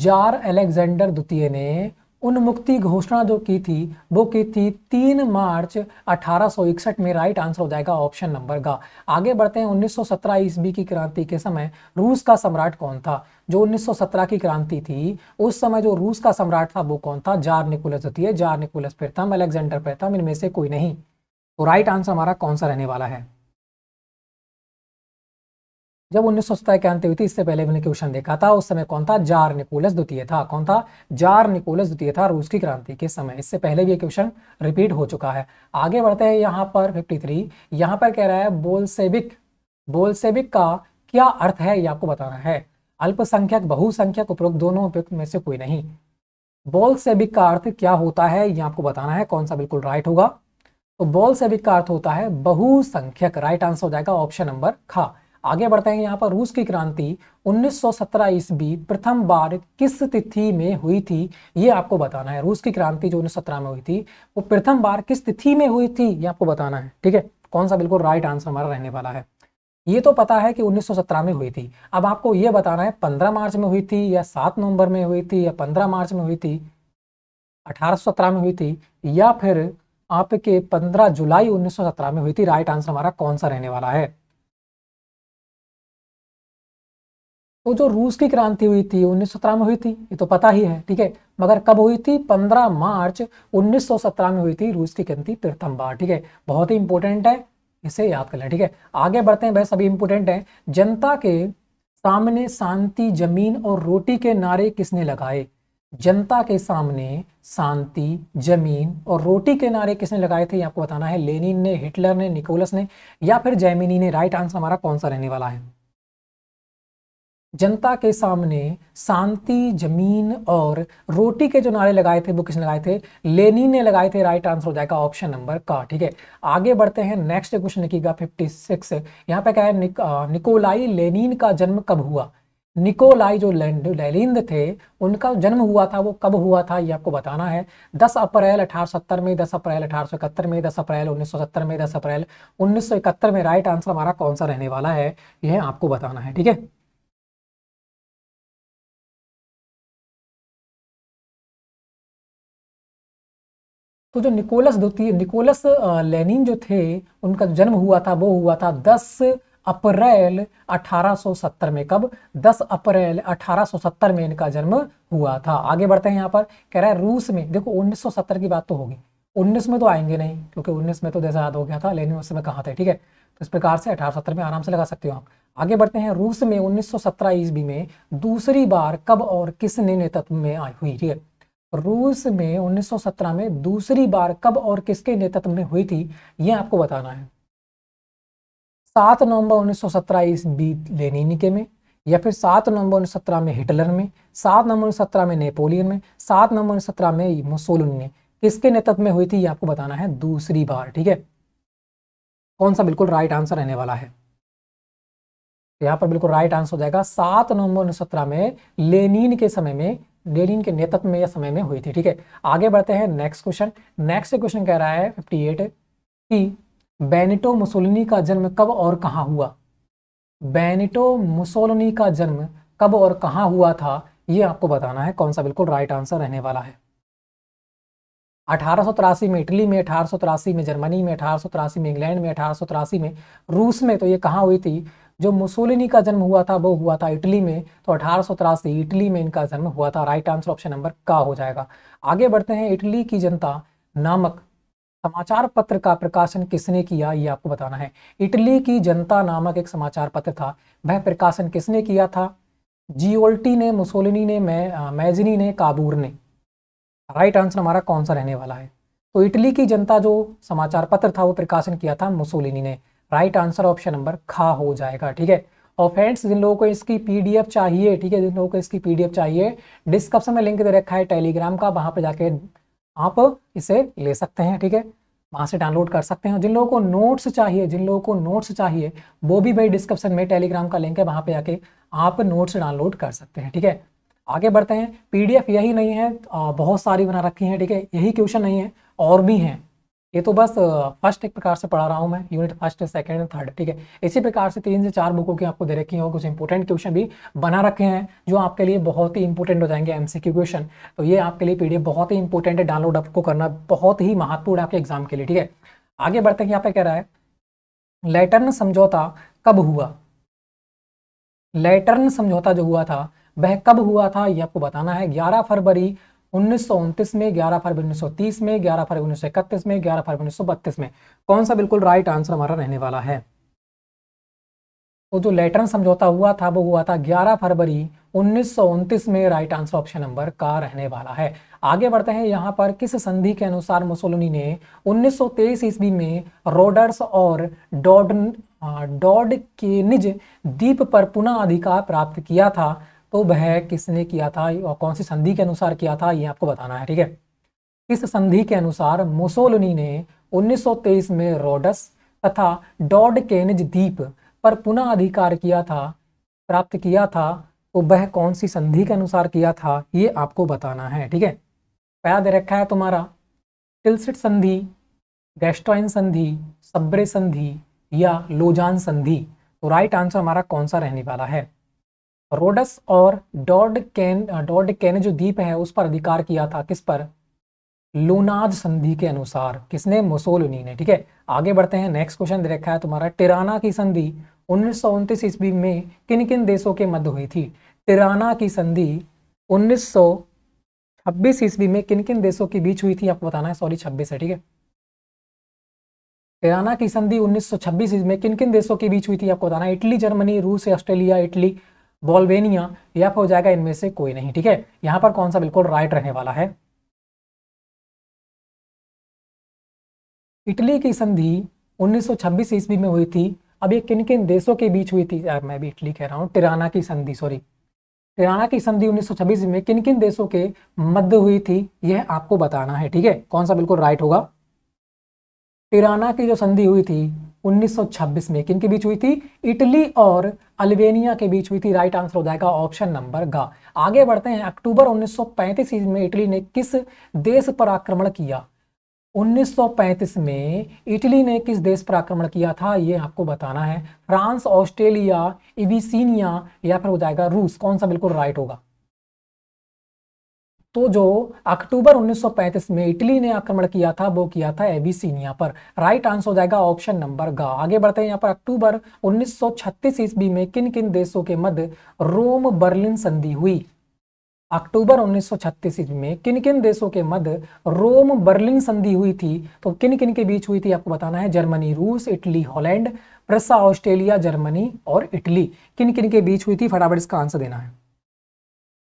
जार अलेक्जेंडर द्वितीय ने उन्मुक्ति घोषणा जो की थी वो की थी तीन मार्च 1861 में राइट आंसर हो जाएगा ऑप्शन नंबर का आगे बढ़ते हैं 1917 ईस्वी की क्रांति के समय रूस का सम्राट कौन था जो 1917 की क्रांति थी उस समय जो रूस का सम्राट था वो कौन था जार निकोलस द्वितीय जार निकोलस प्रथम अलेक्जेंडर प्रथम इनमें से कोई नहीं तो राइट आंसर हमारा कौन सा रहने वाला है जब उन्नीस सौ सत्तर क्रांति हुई थी इससे पहले मैंने क्वेश्चन देखा था उस समय कौन था जार निकोलस द्वितीय था कौन था जार निकोलस द्वितीय था रूस की क्रांति के समय इससे पहले भी क्वेश्चन रिपीट हो चुका है आगे बढ़ते हैं यहाँ पर फिफ्टी थ्री यहाँ पर कह रहा है बोलसेविक बोलसेविक का क्या अर्थ है ये आपको बताना है अल्पसंख्यक बहुसंख्यक उपरोक्त दोनों उपयुक्त में से कोई नहीं बोलसेविक का अर्थ क्या होता है ये आपको बताना है कौन सा बिल्कुल राइट होगा तो बोलसेविक का अर्थ होता है बहुसंख्यक राइट आंसर हो जाएगा ऑप्शन नंबर खा आगे बढ़ते हैं यहाँ पर रूस की क्रांति 1917 ईस्वी प्रथम बार किस तिथि में हुई थी ये आपको बताना है रूस की क्रांति जो उन्नीस में हुई थी वो प्रथम बार किस तिथि में हुई थी ये आपको बताना है ठीक है कौन सा बिल्कुल राइट आंसर हमारा रहने वाला है ये तो पता है कि 1917 में हुई थी अब आपको ये बताना है 15 मार्च में हुई थी या 7 नवंबर में हुई थी या 15 मार्च में हुई थी 1817 में हुई थी या फिर आपके 15 जुलाई 1917 में हुई थी राइट आंसर हमारा कौन सा रहने वाला है तो जो रूस की क्रांति हुई थी उन्नीस में हुई थी ये तो पता ही है ठीक है मगर कब हुई थी 15 मार्च 1917 में हुई थी रूस की क्रांति प्रथम बार ठीक है बहुत ही इंपॉर्टेंट है इसे याद कर लें ठीक है आगे बढ़ते हैं भाई सभी इंपॉर्टेंट है जनता के सामने शांति जमीन और रोटी के नारे किसने लगाए जनता के सामने शांति जमीन और रोटी के नारे किसने लगाए थे ये आपको बताना है लेनिन ने हिटलर ने निकोलस ने या फिर जैमिनी ने राइट आंसर हमारा कौन सा रहने वाला है जनता के सामने शांति जमीन और रोटी के जो नारे लगाए थे वो किसने लगाए थे लेनी ने लगाए थे राइट आंसर हो जाएगा ऑप्शन नंबर का ठीक है आगे बढ़ते हैं नेक्स्ट क्वेश्चन फिफ्टी 56 यहाँ पे क्या है निक, आ, निकोलाई लेनिन का जन्म कब हुआ निकोलाई जो लेलिंद थे उनका जन्म हुआ था वो कब हुआ था ये आपको बताना है 10 अप्रैल अठारह में 10 अप्रैल इकहत्तर में 10 अप्रैल 1970 में 10 अप्रैल 1971 में राइट आंसर हमारा कौन सा रहने वाला है यह आपको बताना है ठीक है तो जो निकोलस द्वितीय निकोलस लेनिन जो थे उनका जन्म हुआ था वो हुआ था दस अप्रैल 1870 में कब 10 अप्रैल 1870 में इनका जन्म हुआ था आगे बढ़ते हैं यहाँ पर कह रहा है रूस में देखो 1970 की बात तो होगी 19 में तो आएंगे नहीं क्योंकि 19 में तो देश आजाद हो गया था लेनिन उस समय कहाँ थे ठीक है तो इस प्रकार से अठारह में आराम से लगा सकते हो आप आगे बढ़ते हैं रूस में उन्नीस सौ ईस्वी में दूसरी बार कब और किस नेतृत्व में आई हुई ठीक है रूस में 1917 में दूसरी बार कब और किसके नेतृत्व में हुई थी यह आपको बताना है सात नवंबर 1917 ईस्वी के में या फिर सात नवंबर 1917 में हिटलर में सात नवंबर 1917 सत्रह में नेपोलियन में सात नवंबर उन्नीस सत्रह में मुसोलिन ने किसके नेतृत्व में हुई थी ये आपको बताना है दूसरी बार ठीक है कौन सा बिल्कुल राइट आंसर रहने वाला है यहां पर बिल्कुल राइट आंसर हो जाएगा सात नवंबर उन्नीस सत्रह में लेनिन के समय में लेनिन के नेतृत्व में या समय में हुई थी ठीक है आगे बढ़ते हैं नेक्स्ट क्वेश्चन नेक्स्ट क्वेश्चन कह रहा है फिफ्टी एट कि बेनिटो मुसोलिनी का जन्म कब और कहा हुआ बेनिटो मुसोलिनी का जन्म कब और कहा हुआ था यह आपको बताना है कौन सा बिल्कुल राइट आंसर रहने वाला है अठारह में इटली में अठारह में जर्मनी में अठारह में इंग्लैंड में अठारह में रूस में तो ये कहाँ हुई थी जो मुसोलिनी का जन्म हुआ था वो हुआ था इटली में तो अठारह इटली में इनका जन्म हुआ था राइट आंसर ऑप्शन नंबर का हो जाएगा आगे बढ़ते हैं इटली की जनता नामक समाचार पत्र का प्रकाशन किसने किया ये आपको बताना है इटली की जनता नामक एक समाचार पत्र था वह प्रकाशन किसने किया था जीओल्टी ने मुसोलिनी ने मैजिनी ने काबूर ने राइट आंसर हमारा कौन सा रहने वाला है तो इटली की जनता जो समाचार पत्र था वो प्रकाशन किया था मुसोलिनी ने राइट आंसर ऑप्शन नंबर खा हो जाएगा ठीक है और फ्रेंड्स जिन लोगों को इसकी पीडीएफ चाहिए ठीक है जिन लोगों को इसकी पीडीएफ चाहिए डिस्क्रिप्शन में लिंक दे रखा है टेलीग्राम का वहां पर जाके आप इसे ले सकते हैं ठीक है वहां से डाउनलोड कर सकते हैं जिन लोगों को नोट्स चाहिए जिन लोगों को नोट्स चाहिए वो भी भाई डिस्क्रिप्शन में टेलीग्राम का लिंक है वहां पे जाके आप नोट्स डाउनलोड कर सकते हैं ठीक है आगे बढ़ते हैं पीडीएफ यही नहीं है बहुत सारी बना रखी है ठीक है यही क्वेश्चन नहीं है और भी हैं ये तो बस फर्स्ट एक प्रकार से पढ़ा रहा हूँ मैं यूनिट फर्स्ट सेकंड थर्ड ठीक है इसी प्रकार से तीन से चार बुकों की आपको दे रखी हो कुछ इंपॉर्टेंट क्वेश्चन भी बना रखे हैं जो आपके लिए बहुत ही इंपॉर्टेंट हो जाएंगे एमसीक्यू क्वेश्चन तो ये आपके लिए पीडीएफ बहुत ही इंपॉर्टेंट है डाउनलोड आपको करना बहुत ही महत्वपूर्ण है आपके एग्जाम के लिए ठीक है आगे बढ़ते हैं यहाँ पे कह रहा है लेटर्न समझौता कब हुआ लेटर्न समझौता जो हुआ था वह कब हुआ था यह आपको बताना है ग्यारह फरवरी उन्नीस में ग्यारह फरवरी 1930 में ग्यारह फरवरी उन्नीस में ग्यारह फरवरी उन्नीस में कौन सा बिल्कुल राइट आंसर हमारा रहने वाला है तो जो लेटरन समझौता हुआ था वो हुआ था 11 फरवरी उन्नीस में राइट आंसर ऑप्शन नंबर का रहने वाला है आगे बढ़ते हैं यहाँ पर किस संधि के अनुसार मुसोलिनी ने 1923 ईस्वी में रोडर्स और डॉड हाँ, डॉड के निज द्वीप पर पुनः अधिकार प्राप्त किया था तो वह किसने किया था और कौन सी संधि के अनुसार किया था ये आपको बताना है ठीक है इस संधि के अनुसार मुसोलनी ने 1923 में रोडस तथा डॉड केनज द्वीप पर पुनः अधिकार किया था प्राप्त किया था तो वह कौन सी संधि के अनुसार किया था ये आपको बताना है ठीक है याद रखा है तुम्हारा टिलसिट संधि गैस्ट्राइन संधि सब्रे संधि या लोजान संधि तो राइट आंसर हमारा कौन सा रहने वाला है रोडस और डॉड कैन डॉड कैन जो द्वीप है उस पर अधिकार किया था किस पर लोनाज संधि के अनुसार किसने मुसोलिनी ने ठीक है आगे बढ़ते हैं नेक्स्ट क्वेश्चन दे रखा है तुम्हारा टिराना की संधि उन्नीस ईस्वी में किन किन देशों के मध्य हुई थी टिराना की संधि उन्नीस ईस्वी में किन किन देशों के बीच हुई थी आपको बताना है सॉरी छब्बीस है ठीक है टिराना की संधि 1926 ईस्वी में किन किन देशों के बीच हुई थी आपको बताना है इटली जर्मनी रूस ऑस्ट्रेलिया इटली वॉल्वेनिया या फिर हो जाएगा इनमें से कोई नहीं ठीक है यहां पर कौन सा बिल्कुल राइट रहने वाला है इटली की संधि 1926 ईस्वी में हुई थी अब ये किन किन देशों के बीच हुई थी यार मैं भी इटली कह रहा हूं टिराना की संधि सॉरी टिराना की संधि 1926 में किन किन देशों के मध्य हुई थी यह आपको बताना है ठीक है कौन सा बिल्कुल राइट होगा टिराना की जो संधि हुई थी 1926 में किन के बीच हुई थी इटली और अल्बेनिया के बीच हुई थी राइट आंसर हो जाएगा ऑप्शन नंबर गा आगे बढ़ते हैं अक्टूबर 1935 में इटली ने किस देश पर आक्रमण किया 1935 में इटली ने किस देश पर आक्रमण किया था ये आपको बताना है फ्रांस ऑस्ट्रेलिया इबिसिनिया या फिर हो जाएगा रूस कौन सा बिल्कुल राइट होगा तो जो अक्टूबर 1935 में इटली ने आक्रमण किया था वो किया था एबीसीनिया पर राइट आंसर हो जाएगा ऑप्शन नंबर ग आगे बढ़ते हैं यहाँ पर अक्टूबर 1936 ईस्वी में किन किन देशों के मध्य रोम बर्लिन संधि हुई अक्टूबर 1936 ईस्वी में किन किन देशों के मध्य रोम बर्लिन संधि हुई थी तो किन किन के बीच हुई थी आपको बताना है जर्मनी रूस Italy Holland Prussia Australia Germany और इटली किन किन के बीच हुई थी फटाफट इसका आंसर देना है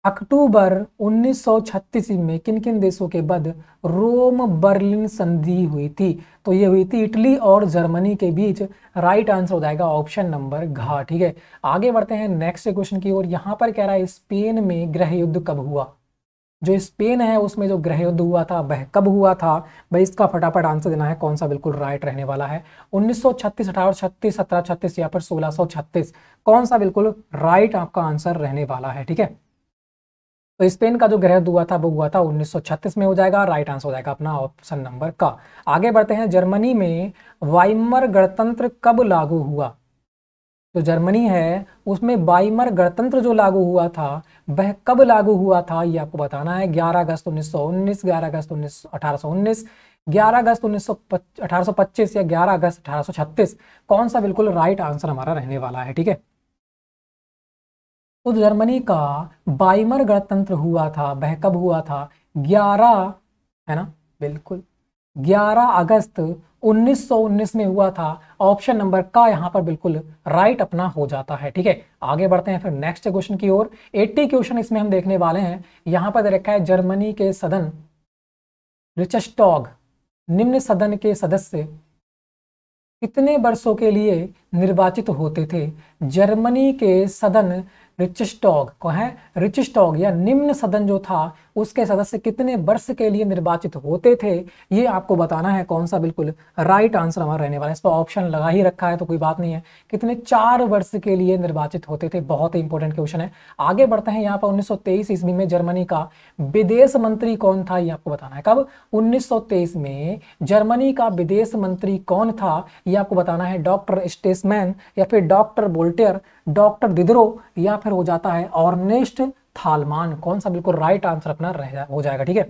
अक्टूबर 1936 में किन किन देशों के बाद रोम बर्लिन संधि हुई थी तो ये हुई थी इटली और जर्मनी के बीच राइट आंसर हो जाएगा ऑप्शन नंबर घा ठीक है आगे बढ़ते हैं नेक्स्ट क्वेश्चन की ओर यहां पर कह रहा है स्पेन में ग्रह युद्ध कब हुआ जो स्पेन है उसमें जो ग्रह युद्ध हुआ था वह कब हुआ था भाई इसका फटाफट आंसर देना है कौन सा बिल्कुल राइट रहने वाला है 1936 अठारह छत्तीस सत्रह छत्तीस या फिर छत्तीस कौन सा बिल्कुल राइट आपका आंसर रहने वाला है ठीक है तो स्पेन का जो ग्रह हुआ था वो हुआ था 1936 में हो जाएगा राइट आंसर हो जाएगा अपना ऑप्शन नंबर का आगे बढ़ते हैं जर्मनी में वाइमर गणतंत्र कब लागू हुआ जो तो जर्मनी है उसमें वाइमर गणतंत्र जो लागू हुआ था वह कब लागू हुआ था ये आपको बताना है 11 अगस्त 1919 11 अगस्त उन्नीस 11 अगस्त उन्नीस अठारह या 11 अगस्त 1836 कौन सा बिल्कुल राइट आंसर हमारा रहने वाला है ठीक है तो जर्मनी का बाइमर गणतंत्र हुआ था वह कब हुआ था 11 है ना बिल्कुल 11 अगस्त 1919 में हुआ था ऑप्शन नंबर का यहां पर बिल्कुल राइट अपना हो जाता है ठीक है आगे बढ़ते हैं फिर नेक्स्ट क्वेश्चन की ओर 80 क्वेश्चन इसमें हम देखने वाले हैं यहां पर रखा है जर्मनी के सदन रिचस्टॉग निम्न सदन के सदस्य कितने वर्षों के लिए निर्वाचित होते थे जर्मनी के सदन रिचिस्टॉग को है रिचिस्टॉग या निम्न सदन जो था उसके सदस्य कितने वर्ष के लिए निर्वाचित होते थे ये आपको बताना है कौन सा बिल्कुल राइट आंसर हमारा रहने वाला है इस पर ऑप्शन लगा ही रखा है तो कोई बात नहीं है कितने चार वर्ष के लिए निर्वाचित होते थे बहुत ही इंपॉर्टेंट क्वेश्चन है आगे बढ़ते हैं यहाँ पर उन्नीस ईस्वी में जर्मनी का विदेश मंत्री कौन था ये आपको बताना है कब उन्नीस में जर्मनी का विदेश मंत्री कौन था ये आपको बताना है डॉक्टर स्टेसमैन या फिर डॉक्टर बोल्टेयर डॉक्टर दिद्रो या फिर हो जाता है ऑर्नेस्ट थालमान कौन सा बिल्कुल राइट आंसर अपना रह जा, हो जाएगा ठीक है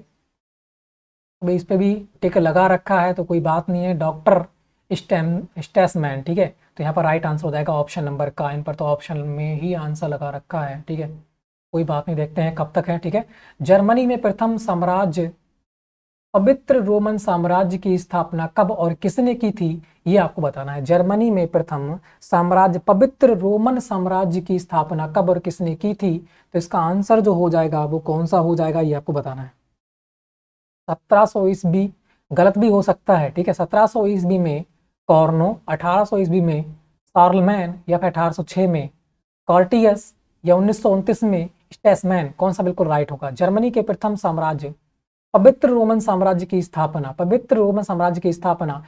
भाई इस पर भी टिक लगा रखा है तो कोई बात नहीं है डॉक्टर स्टेसमैन ठीक है तो यहाँ पर राइट आंसर हो जाएगा ऑप्शन नंबर का इन पर तो ऑप्शन में ही आंसर लगा रखा है ठीक है कोई बात नहीं देखते हैं कब तक है ठीक है जर्मनी में प्रथम साम्राज्य पवित्र रोमन साम्राज्य की स्थापना कब और किसने की थी ये आपको बताना है जर्मनी में प्रथम साम्राज्य पवित्र रोमन साम्राज्य की स्थापना कब और किसने की थी तो इसका आंसर जो हो जाएगा वो कौन सा हो जाएगा ये आपको बताना है सत्रह सो ईस्वी गलत भी हो सकता है ठीक है सत्रह सो ईस्वी में कॉर्नो अठारह सो ईस्वी में सार्लमैन या फिर अठारह में कॉर्टियस या उन्नीस सौ उनतीस में स्टेसमैन कौन सा बिल्कुल राइट होगा जर्मनी के प्रथम साम्राज्य पवित्र रोमन साम्राज्य की स्थापना पवित्र रोमन साम्राज्य की स्थापना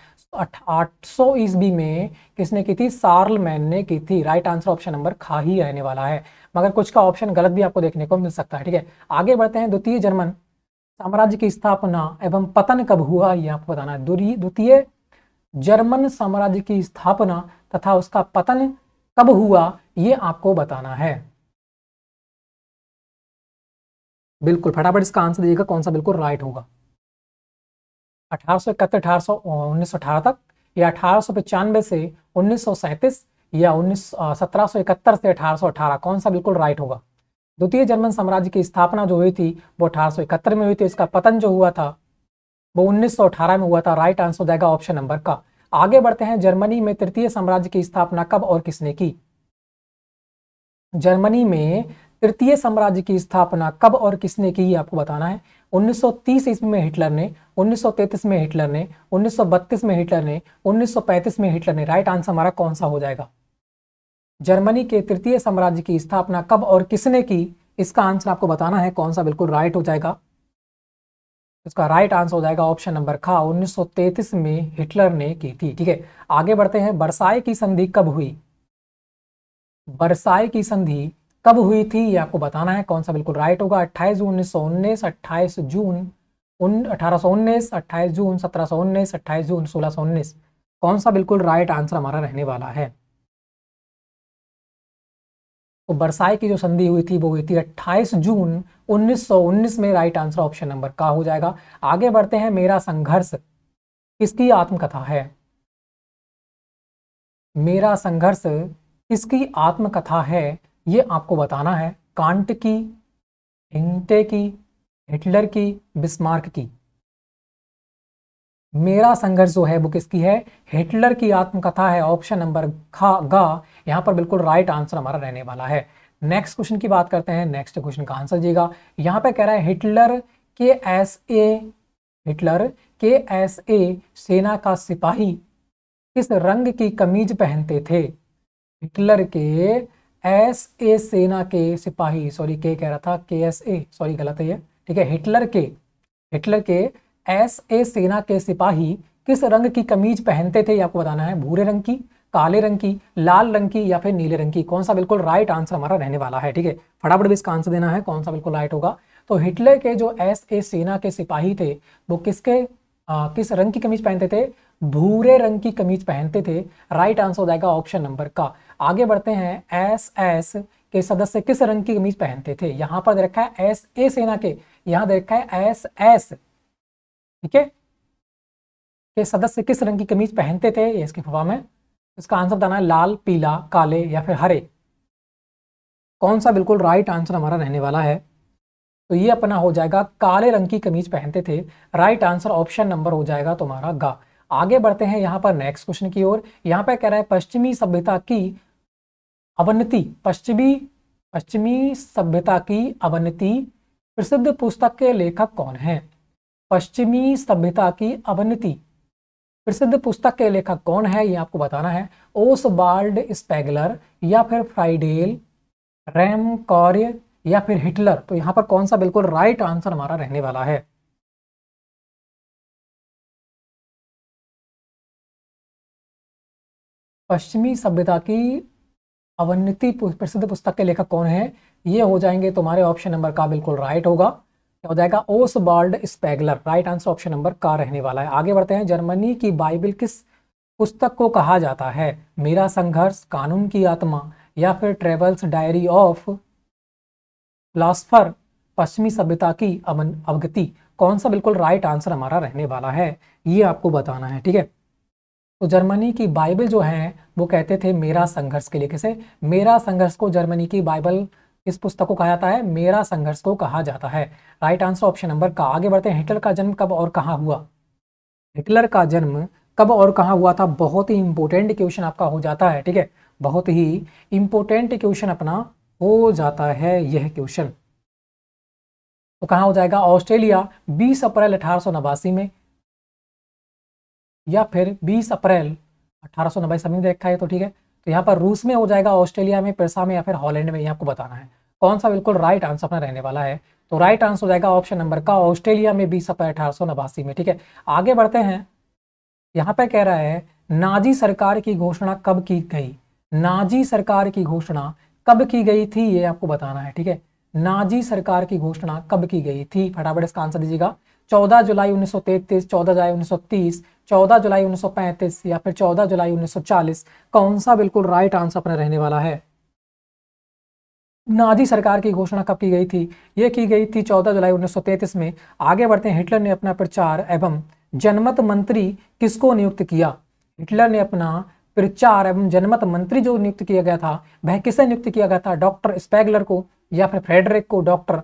800 सौ ईस्वी में किसने की थी सार्लमैन ने की थी राइट आंसर ऑप्शन नंबर खा ही रहने वाला है मगर कुछ का ऑप्शन गलत भी आपको देखने को मिल सकता है ठीक है आगे बढ़ते हैं द्वितीय जर्मन साम्राज्य की स्थापना एवं पतन कब हुआ ये आपको बताना है द्वितीय जर्मन साम्राज्य की स्थापना तथा उसका पतन कब हुआ ये आपको बताना है बिल्कुल फटाफट इसका आंसर दीजिएगा कौन सा बिल्कुल राइट होगा अठारह सौ इकहत्तर अठारह सौ उन्नीस तक या अठारह सौ पचानवे से उन्नीस या उन्नीस से अठारह सौ कौन सा बिल्कुल राइट होगा द्वितीय जर्मन साम्राज्य की स्थापना जो हुई थी वो अठारह में हुई थी इसका पतन जो हुआ था वो 1918 में हुआ था राइट आंसर जाएगा ऑप्शन नंबर का आगे बढ़ते हैं जर्मनी में तृतीय साम्राज्य की स्थापना कब और किसने की जर्मनी में तृतीय साम्राज्य की स्थापना कब और किसने की ये आपको बताना है 1930 ईस्वी में हिटलर ने 1933 में हिटलर ने 1932 में हिटलर ने 1935 में हिटलर ने राइट आंसर हमारा कौन सा हो जाएगा जर्मनी के तृतीय साम्राज्य की स्थापना कब और किसने की इसका आंसर आपको बताना है कौन सा बिल्कुल राइट हो जाएगा इसका राइट आंसर हो जाएगा ऑप्शन नंबर खा 1933 में हिटलर ने की थी ठीक है आगे बढ़ते हैं बरसाए की संधि कब हुई बरसाए की संधि कब हुई थी ये आपको बताना है कौन सा बिल्कुल राइट होगा अट्ठाईस जून उन्नीस सौ उन्नीस अट्ठाईस जून उन अठारह सौ उन्नीस अट्ठाईस जून सत्रह सौ उन्नीस अट्ठाईस जून सोलह सौ उन्नीस कौन सा बिल्कुल राइट आंसर हमारा रहने वाला है तो बरसाई की जो संधि हुई थी वो हुई थी 28 जून 1919 में राइट आंसर ऑप्शन नंबर का हो जाएगा आगे बढ़ते हैं मेरा संघर्ष किसकी आत्मकथा है मेरा संघर्ष किसकी आत्मकथा है ये आपको बताना है कांट की इंटे की हिटलर की बिस्मार्क की मेरा संघर्ष जो है वो किसकी है हिटलर की आत्मकथा है ऑप्शन नंबर खा गा यहां पर बिल्कुल राइट आंसर हमारा रहने वाला है नेक्स्ट क्वेश्चन की बात करते हैं नेक्स्ट क्वेश्चन का आंसर दीजिएगा यहां पे कह रहा है हिटलर के एस ए हिटलर के एस ए सेना का सिपाही किस रंग की कमीज पहनते थे हिटलर के एस ए सेना के सिपाही सॉरी के कह रहा था के एस ए सॉरी गलत है ये ठीक है हिटलर के हिटलर के एस ए सेना के सिपाही किस रंग की कमीज पहनते थे ये आपको बताना है भूरे रंग की काले रंग की लाल रंग की या फिर नीले रंग की कौन सा बिल्कुल राइट आंसर हमारा रहने वाला है ठीक है फटाफट भी इसका आंसर देना है कौन सा बिल्कुल राइट होगा तो हिटलर के जो एस ए सेना के सिपाही थे वो किसके आ, किस रंग की कमीज पहनते थे भूरे रंग की कमीज पहनते थे राइट आंसर हो जाएगा ऑप्शन नंबर का आगे बढ़ते हैं एस एस के सदस्य किस रंग की कमीज पहनते थे यहां पर देखा रखा है एस ए सेना के यहां देखा है एस एस ठीक है के सदस्य किस रंग की कमीज पहनते थे इसके फवा में इसका आंसर बताना है लाल पीला काले या फिर हरे कौन सा बिल्कुल राइट आंसर हमारा रहने वाला है तो ये अपना हो जाएगा काले रंग की कमीज पहनते थे राइट आंसर ऑप्शन नंबर हो जाएगा तुम्हारा गा आगे बढ़ते हैं यहां पर नेक्स्ट क्वेश्चन की ओर यहां पर कह रहा है पश्चिमी सभ्यता की अवनति पश्चिमी पश्चिमी सभ्यता की अवनति प्रसिद्ध पुस्तक के लेखक कौन है पश्चिमी सभ्यता की अवनति प्रसिद्ध पुस्तक के लेखक कौन है ये आपको बताना है ओस बाल्ड स्पेगलर या फिर फ्राइडेल रैम कौर्य या फिर हिटलर तो यहां पर कौन सा बिल्कुल राइट आंसर हमारा रहने वाला है पश्चिमी सभ्यता की अवनति प्रसिद्ध पुस्तक के लेखक कौन है ये हो जाएंगे तुम्हारे ऑप्शन नंबर का बिल्कुल राइट होगा क्या हो जाएगा Oswald Spengler right answer option number का रहने वाला है आगे बढ़ते हैं जर्मनी की बाइबिल किस पुस्तक को कहा जाता है मेरा संघर्ष कानून की आत्मा या फिर ट्रेवल्स डायरी ऑफ लास्फर पश्चिमी सभ्यता की अवगति कौन सा बिल्कुल राइट आंसर हमारा रहने वाला है ये आपको बताना है ठीक है तो जर्मनी की बाइबल जो है वो कहते थे मेरा संघर्ष के लिए कैसे मेरा संघर्ष को जर्मनी की बाइबल इस पुस्तक को कहा जाता है मेरा संघर्ष को कहा जाता है राइट आंसर ऑप्शन नंबर का आगे बढ़ते हैं हिटलर का जन्म कब और कहा हुआ हिटलर का जन्म कब और कहा हुआ था बहुत ही इंपोर्टेंट क्वेश्चन आपका हो जाता है ठीक है बहुत ही इंपोर्टेंट क्वेश्चन अपना हो जाता है यह क्वेश्चन तो कहा हो जाएगा ऑस्ट्रेलिया 20 अप्रैल अठारह में या फिर 20 अप्रैल अठारह सौ में देखा है तो ठीक है तो यहाँ पर रूस में हो जाएगा ऑस्ट्रेलिया में पेरसा में या फिर हॉलैंड में ये आपको बताना है कौन सा बिल्कुल राइट आंसर अपना रहने वाला है तो राइट आंसर हो जाएगा ऑप्शन नंबर का ऑस्ट्रेलिया में बीस अप्रैल अठारह में ठीक है आगे बढ़ते हैं यहाँ पे कह रहा है नाजी सरकार की घोषणा कब की गई नाजी सरकार की घोषणा कब की गई थी ये आपको बताना है ठीक है नाजी सरकार की घोषणा कब की गई थी फटाफट इसका आंसर दीजिएगा 14 जुलाई 1933, 14 जुलाई 14 जुलाई 1935 या फिर 14 जुलाई 1940 कौन सा बिल्कुल राइट आंसर अपना रहने वाला है नाजी सरकार की घोषणा कब की गई थी यह की गई थी 14 जुलाई 1933 में आगे बढ़ते हैं हिटलर ने अपना प्रचार एवं जनमत मंत्री किसको नियुक्त किया हिटलर ने अपना प्रचार एवं जनमत मंत्री जो नियुक्त किया गया था वह किसे नियुक्त किया गया था डॉक्टर स्पैगलर को या फिर फ्रेडरिक को डॉक्टर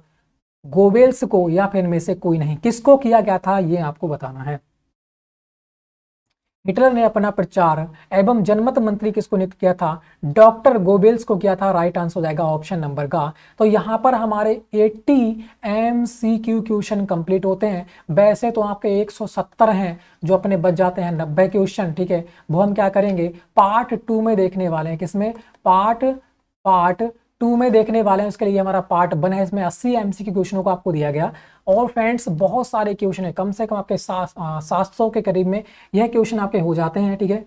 गोबेल्स को या फिर इनमें से कोई नहीं किसको किया गया था ये आपको बताना है हिटलर ने अपना प्रचार एवं जनमत मंत्री किसको नियुक्त किया था डॉक्टर गोबेल्स को किया था राइट आंसर हो जाएगा ऑप्शन नंबर का तो यहाँ पर हमारे 80 M C Q question complete होते हैं वैसे तो आपके 170 हैं जो अपने बच जाते हैं 90 क्वेश्चन ठीक है वो हम क्या करेंगे पार्ट टू में देखने वाले हैं किसमें पार्ट पार्ट टू में देखने वाले हैं उसके लिए हमारा पार्ट वन है इसमें अस्सी एम के क्वेश्चनों को आपको दिया गया और फ्रेंड्स बहुत सारे क्वेश्चन है कम से कम आपके सात सौ के करीब में यह क्वेश्चन आपके हो जाते हैं ठीक है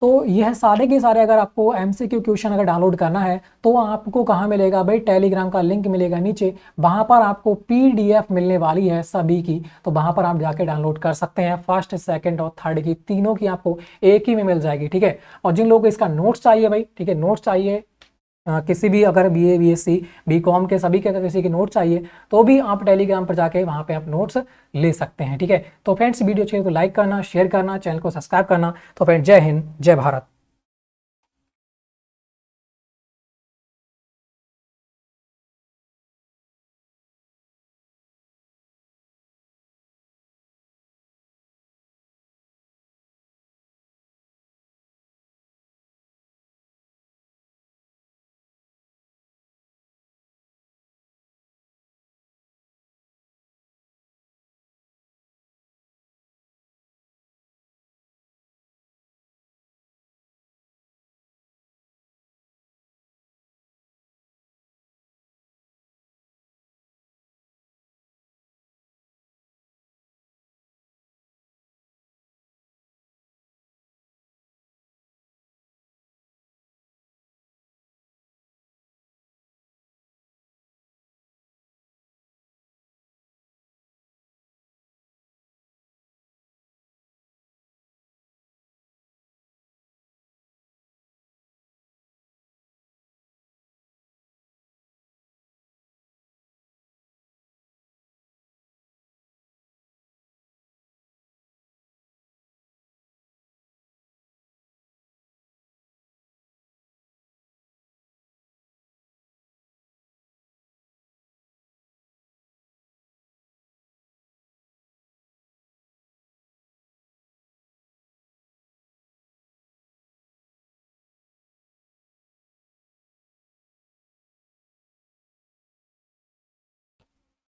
तो यह सारे के सारे अगर आपको एम क्वेश्चन अगर डाउनलोड करना है तो आपको कहाँ मिलेगा भाई टेलीग्राम का लिंक मिलेगा नीचे वहाँ पर आपको पीडीएफ मिलने वाली है सभी की तो वहाँ पर आप जाके डाउनलोड कर सकते हैं फर्स्ट सेकंड और थर्ड की तीनों की आपको एक ही में मिल जाएगी ठीक है और जिन लोगों को इसका नोट्स चाहिए भाई ठीक है नोट्स चाहिए किसी भी अगर B A B S C B com के सभी के अगर किसी के नोट चाहिए तो भी आप टेलीग्राम पर जाके वहाँ पे आप नोट्स ले सकते हैं ठीक है तो फ्रेंड्स वीडियो अच्छी तो को लाइक करना शेयर करना चैनल को सब्सक्राइब करना तो फ्रेंड्स जय हिंद जय भारत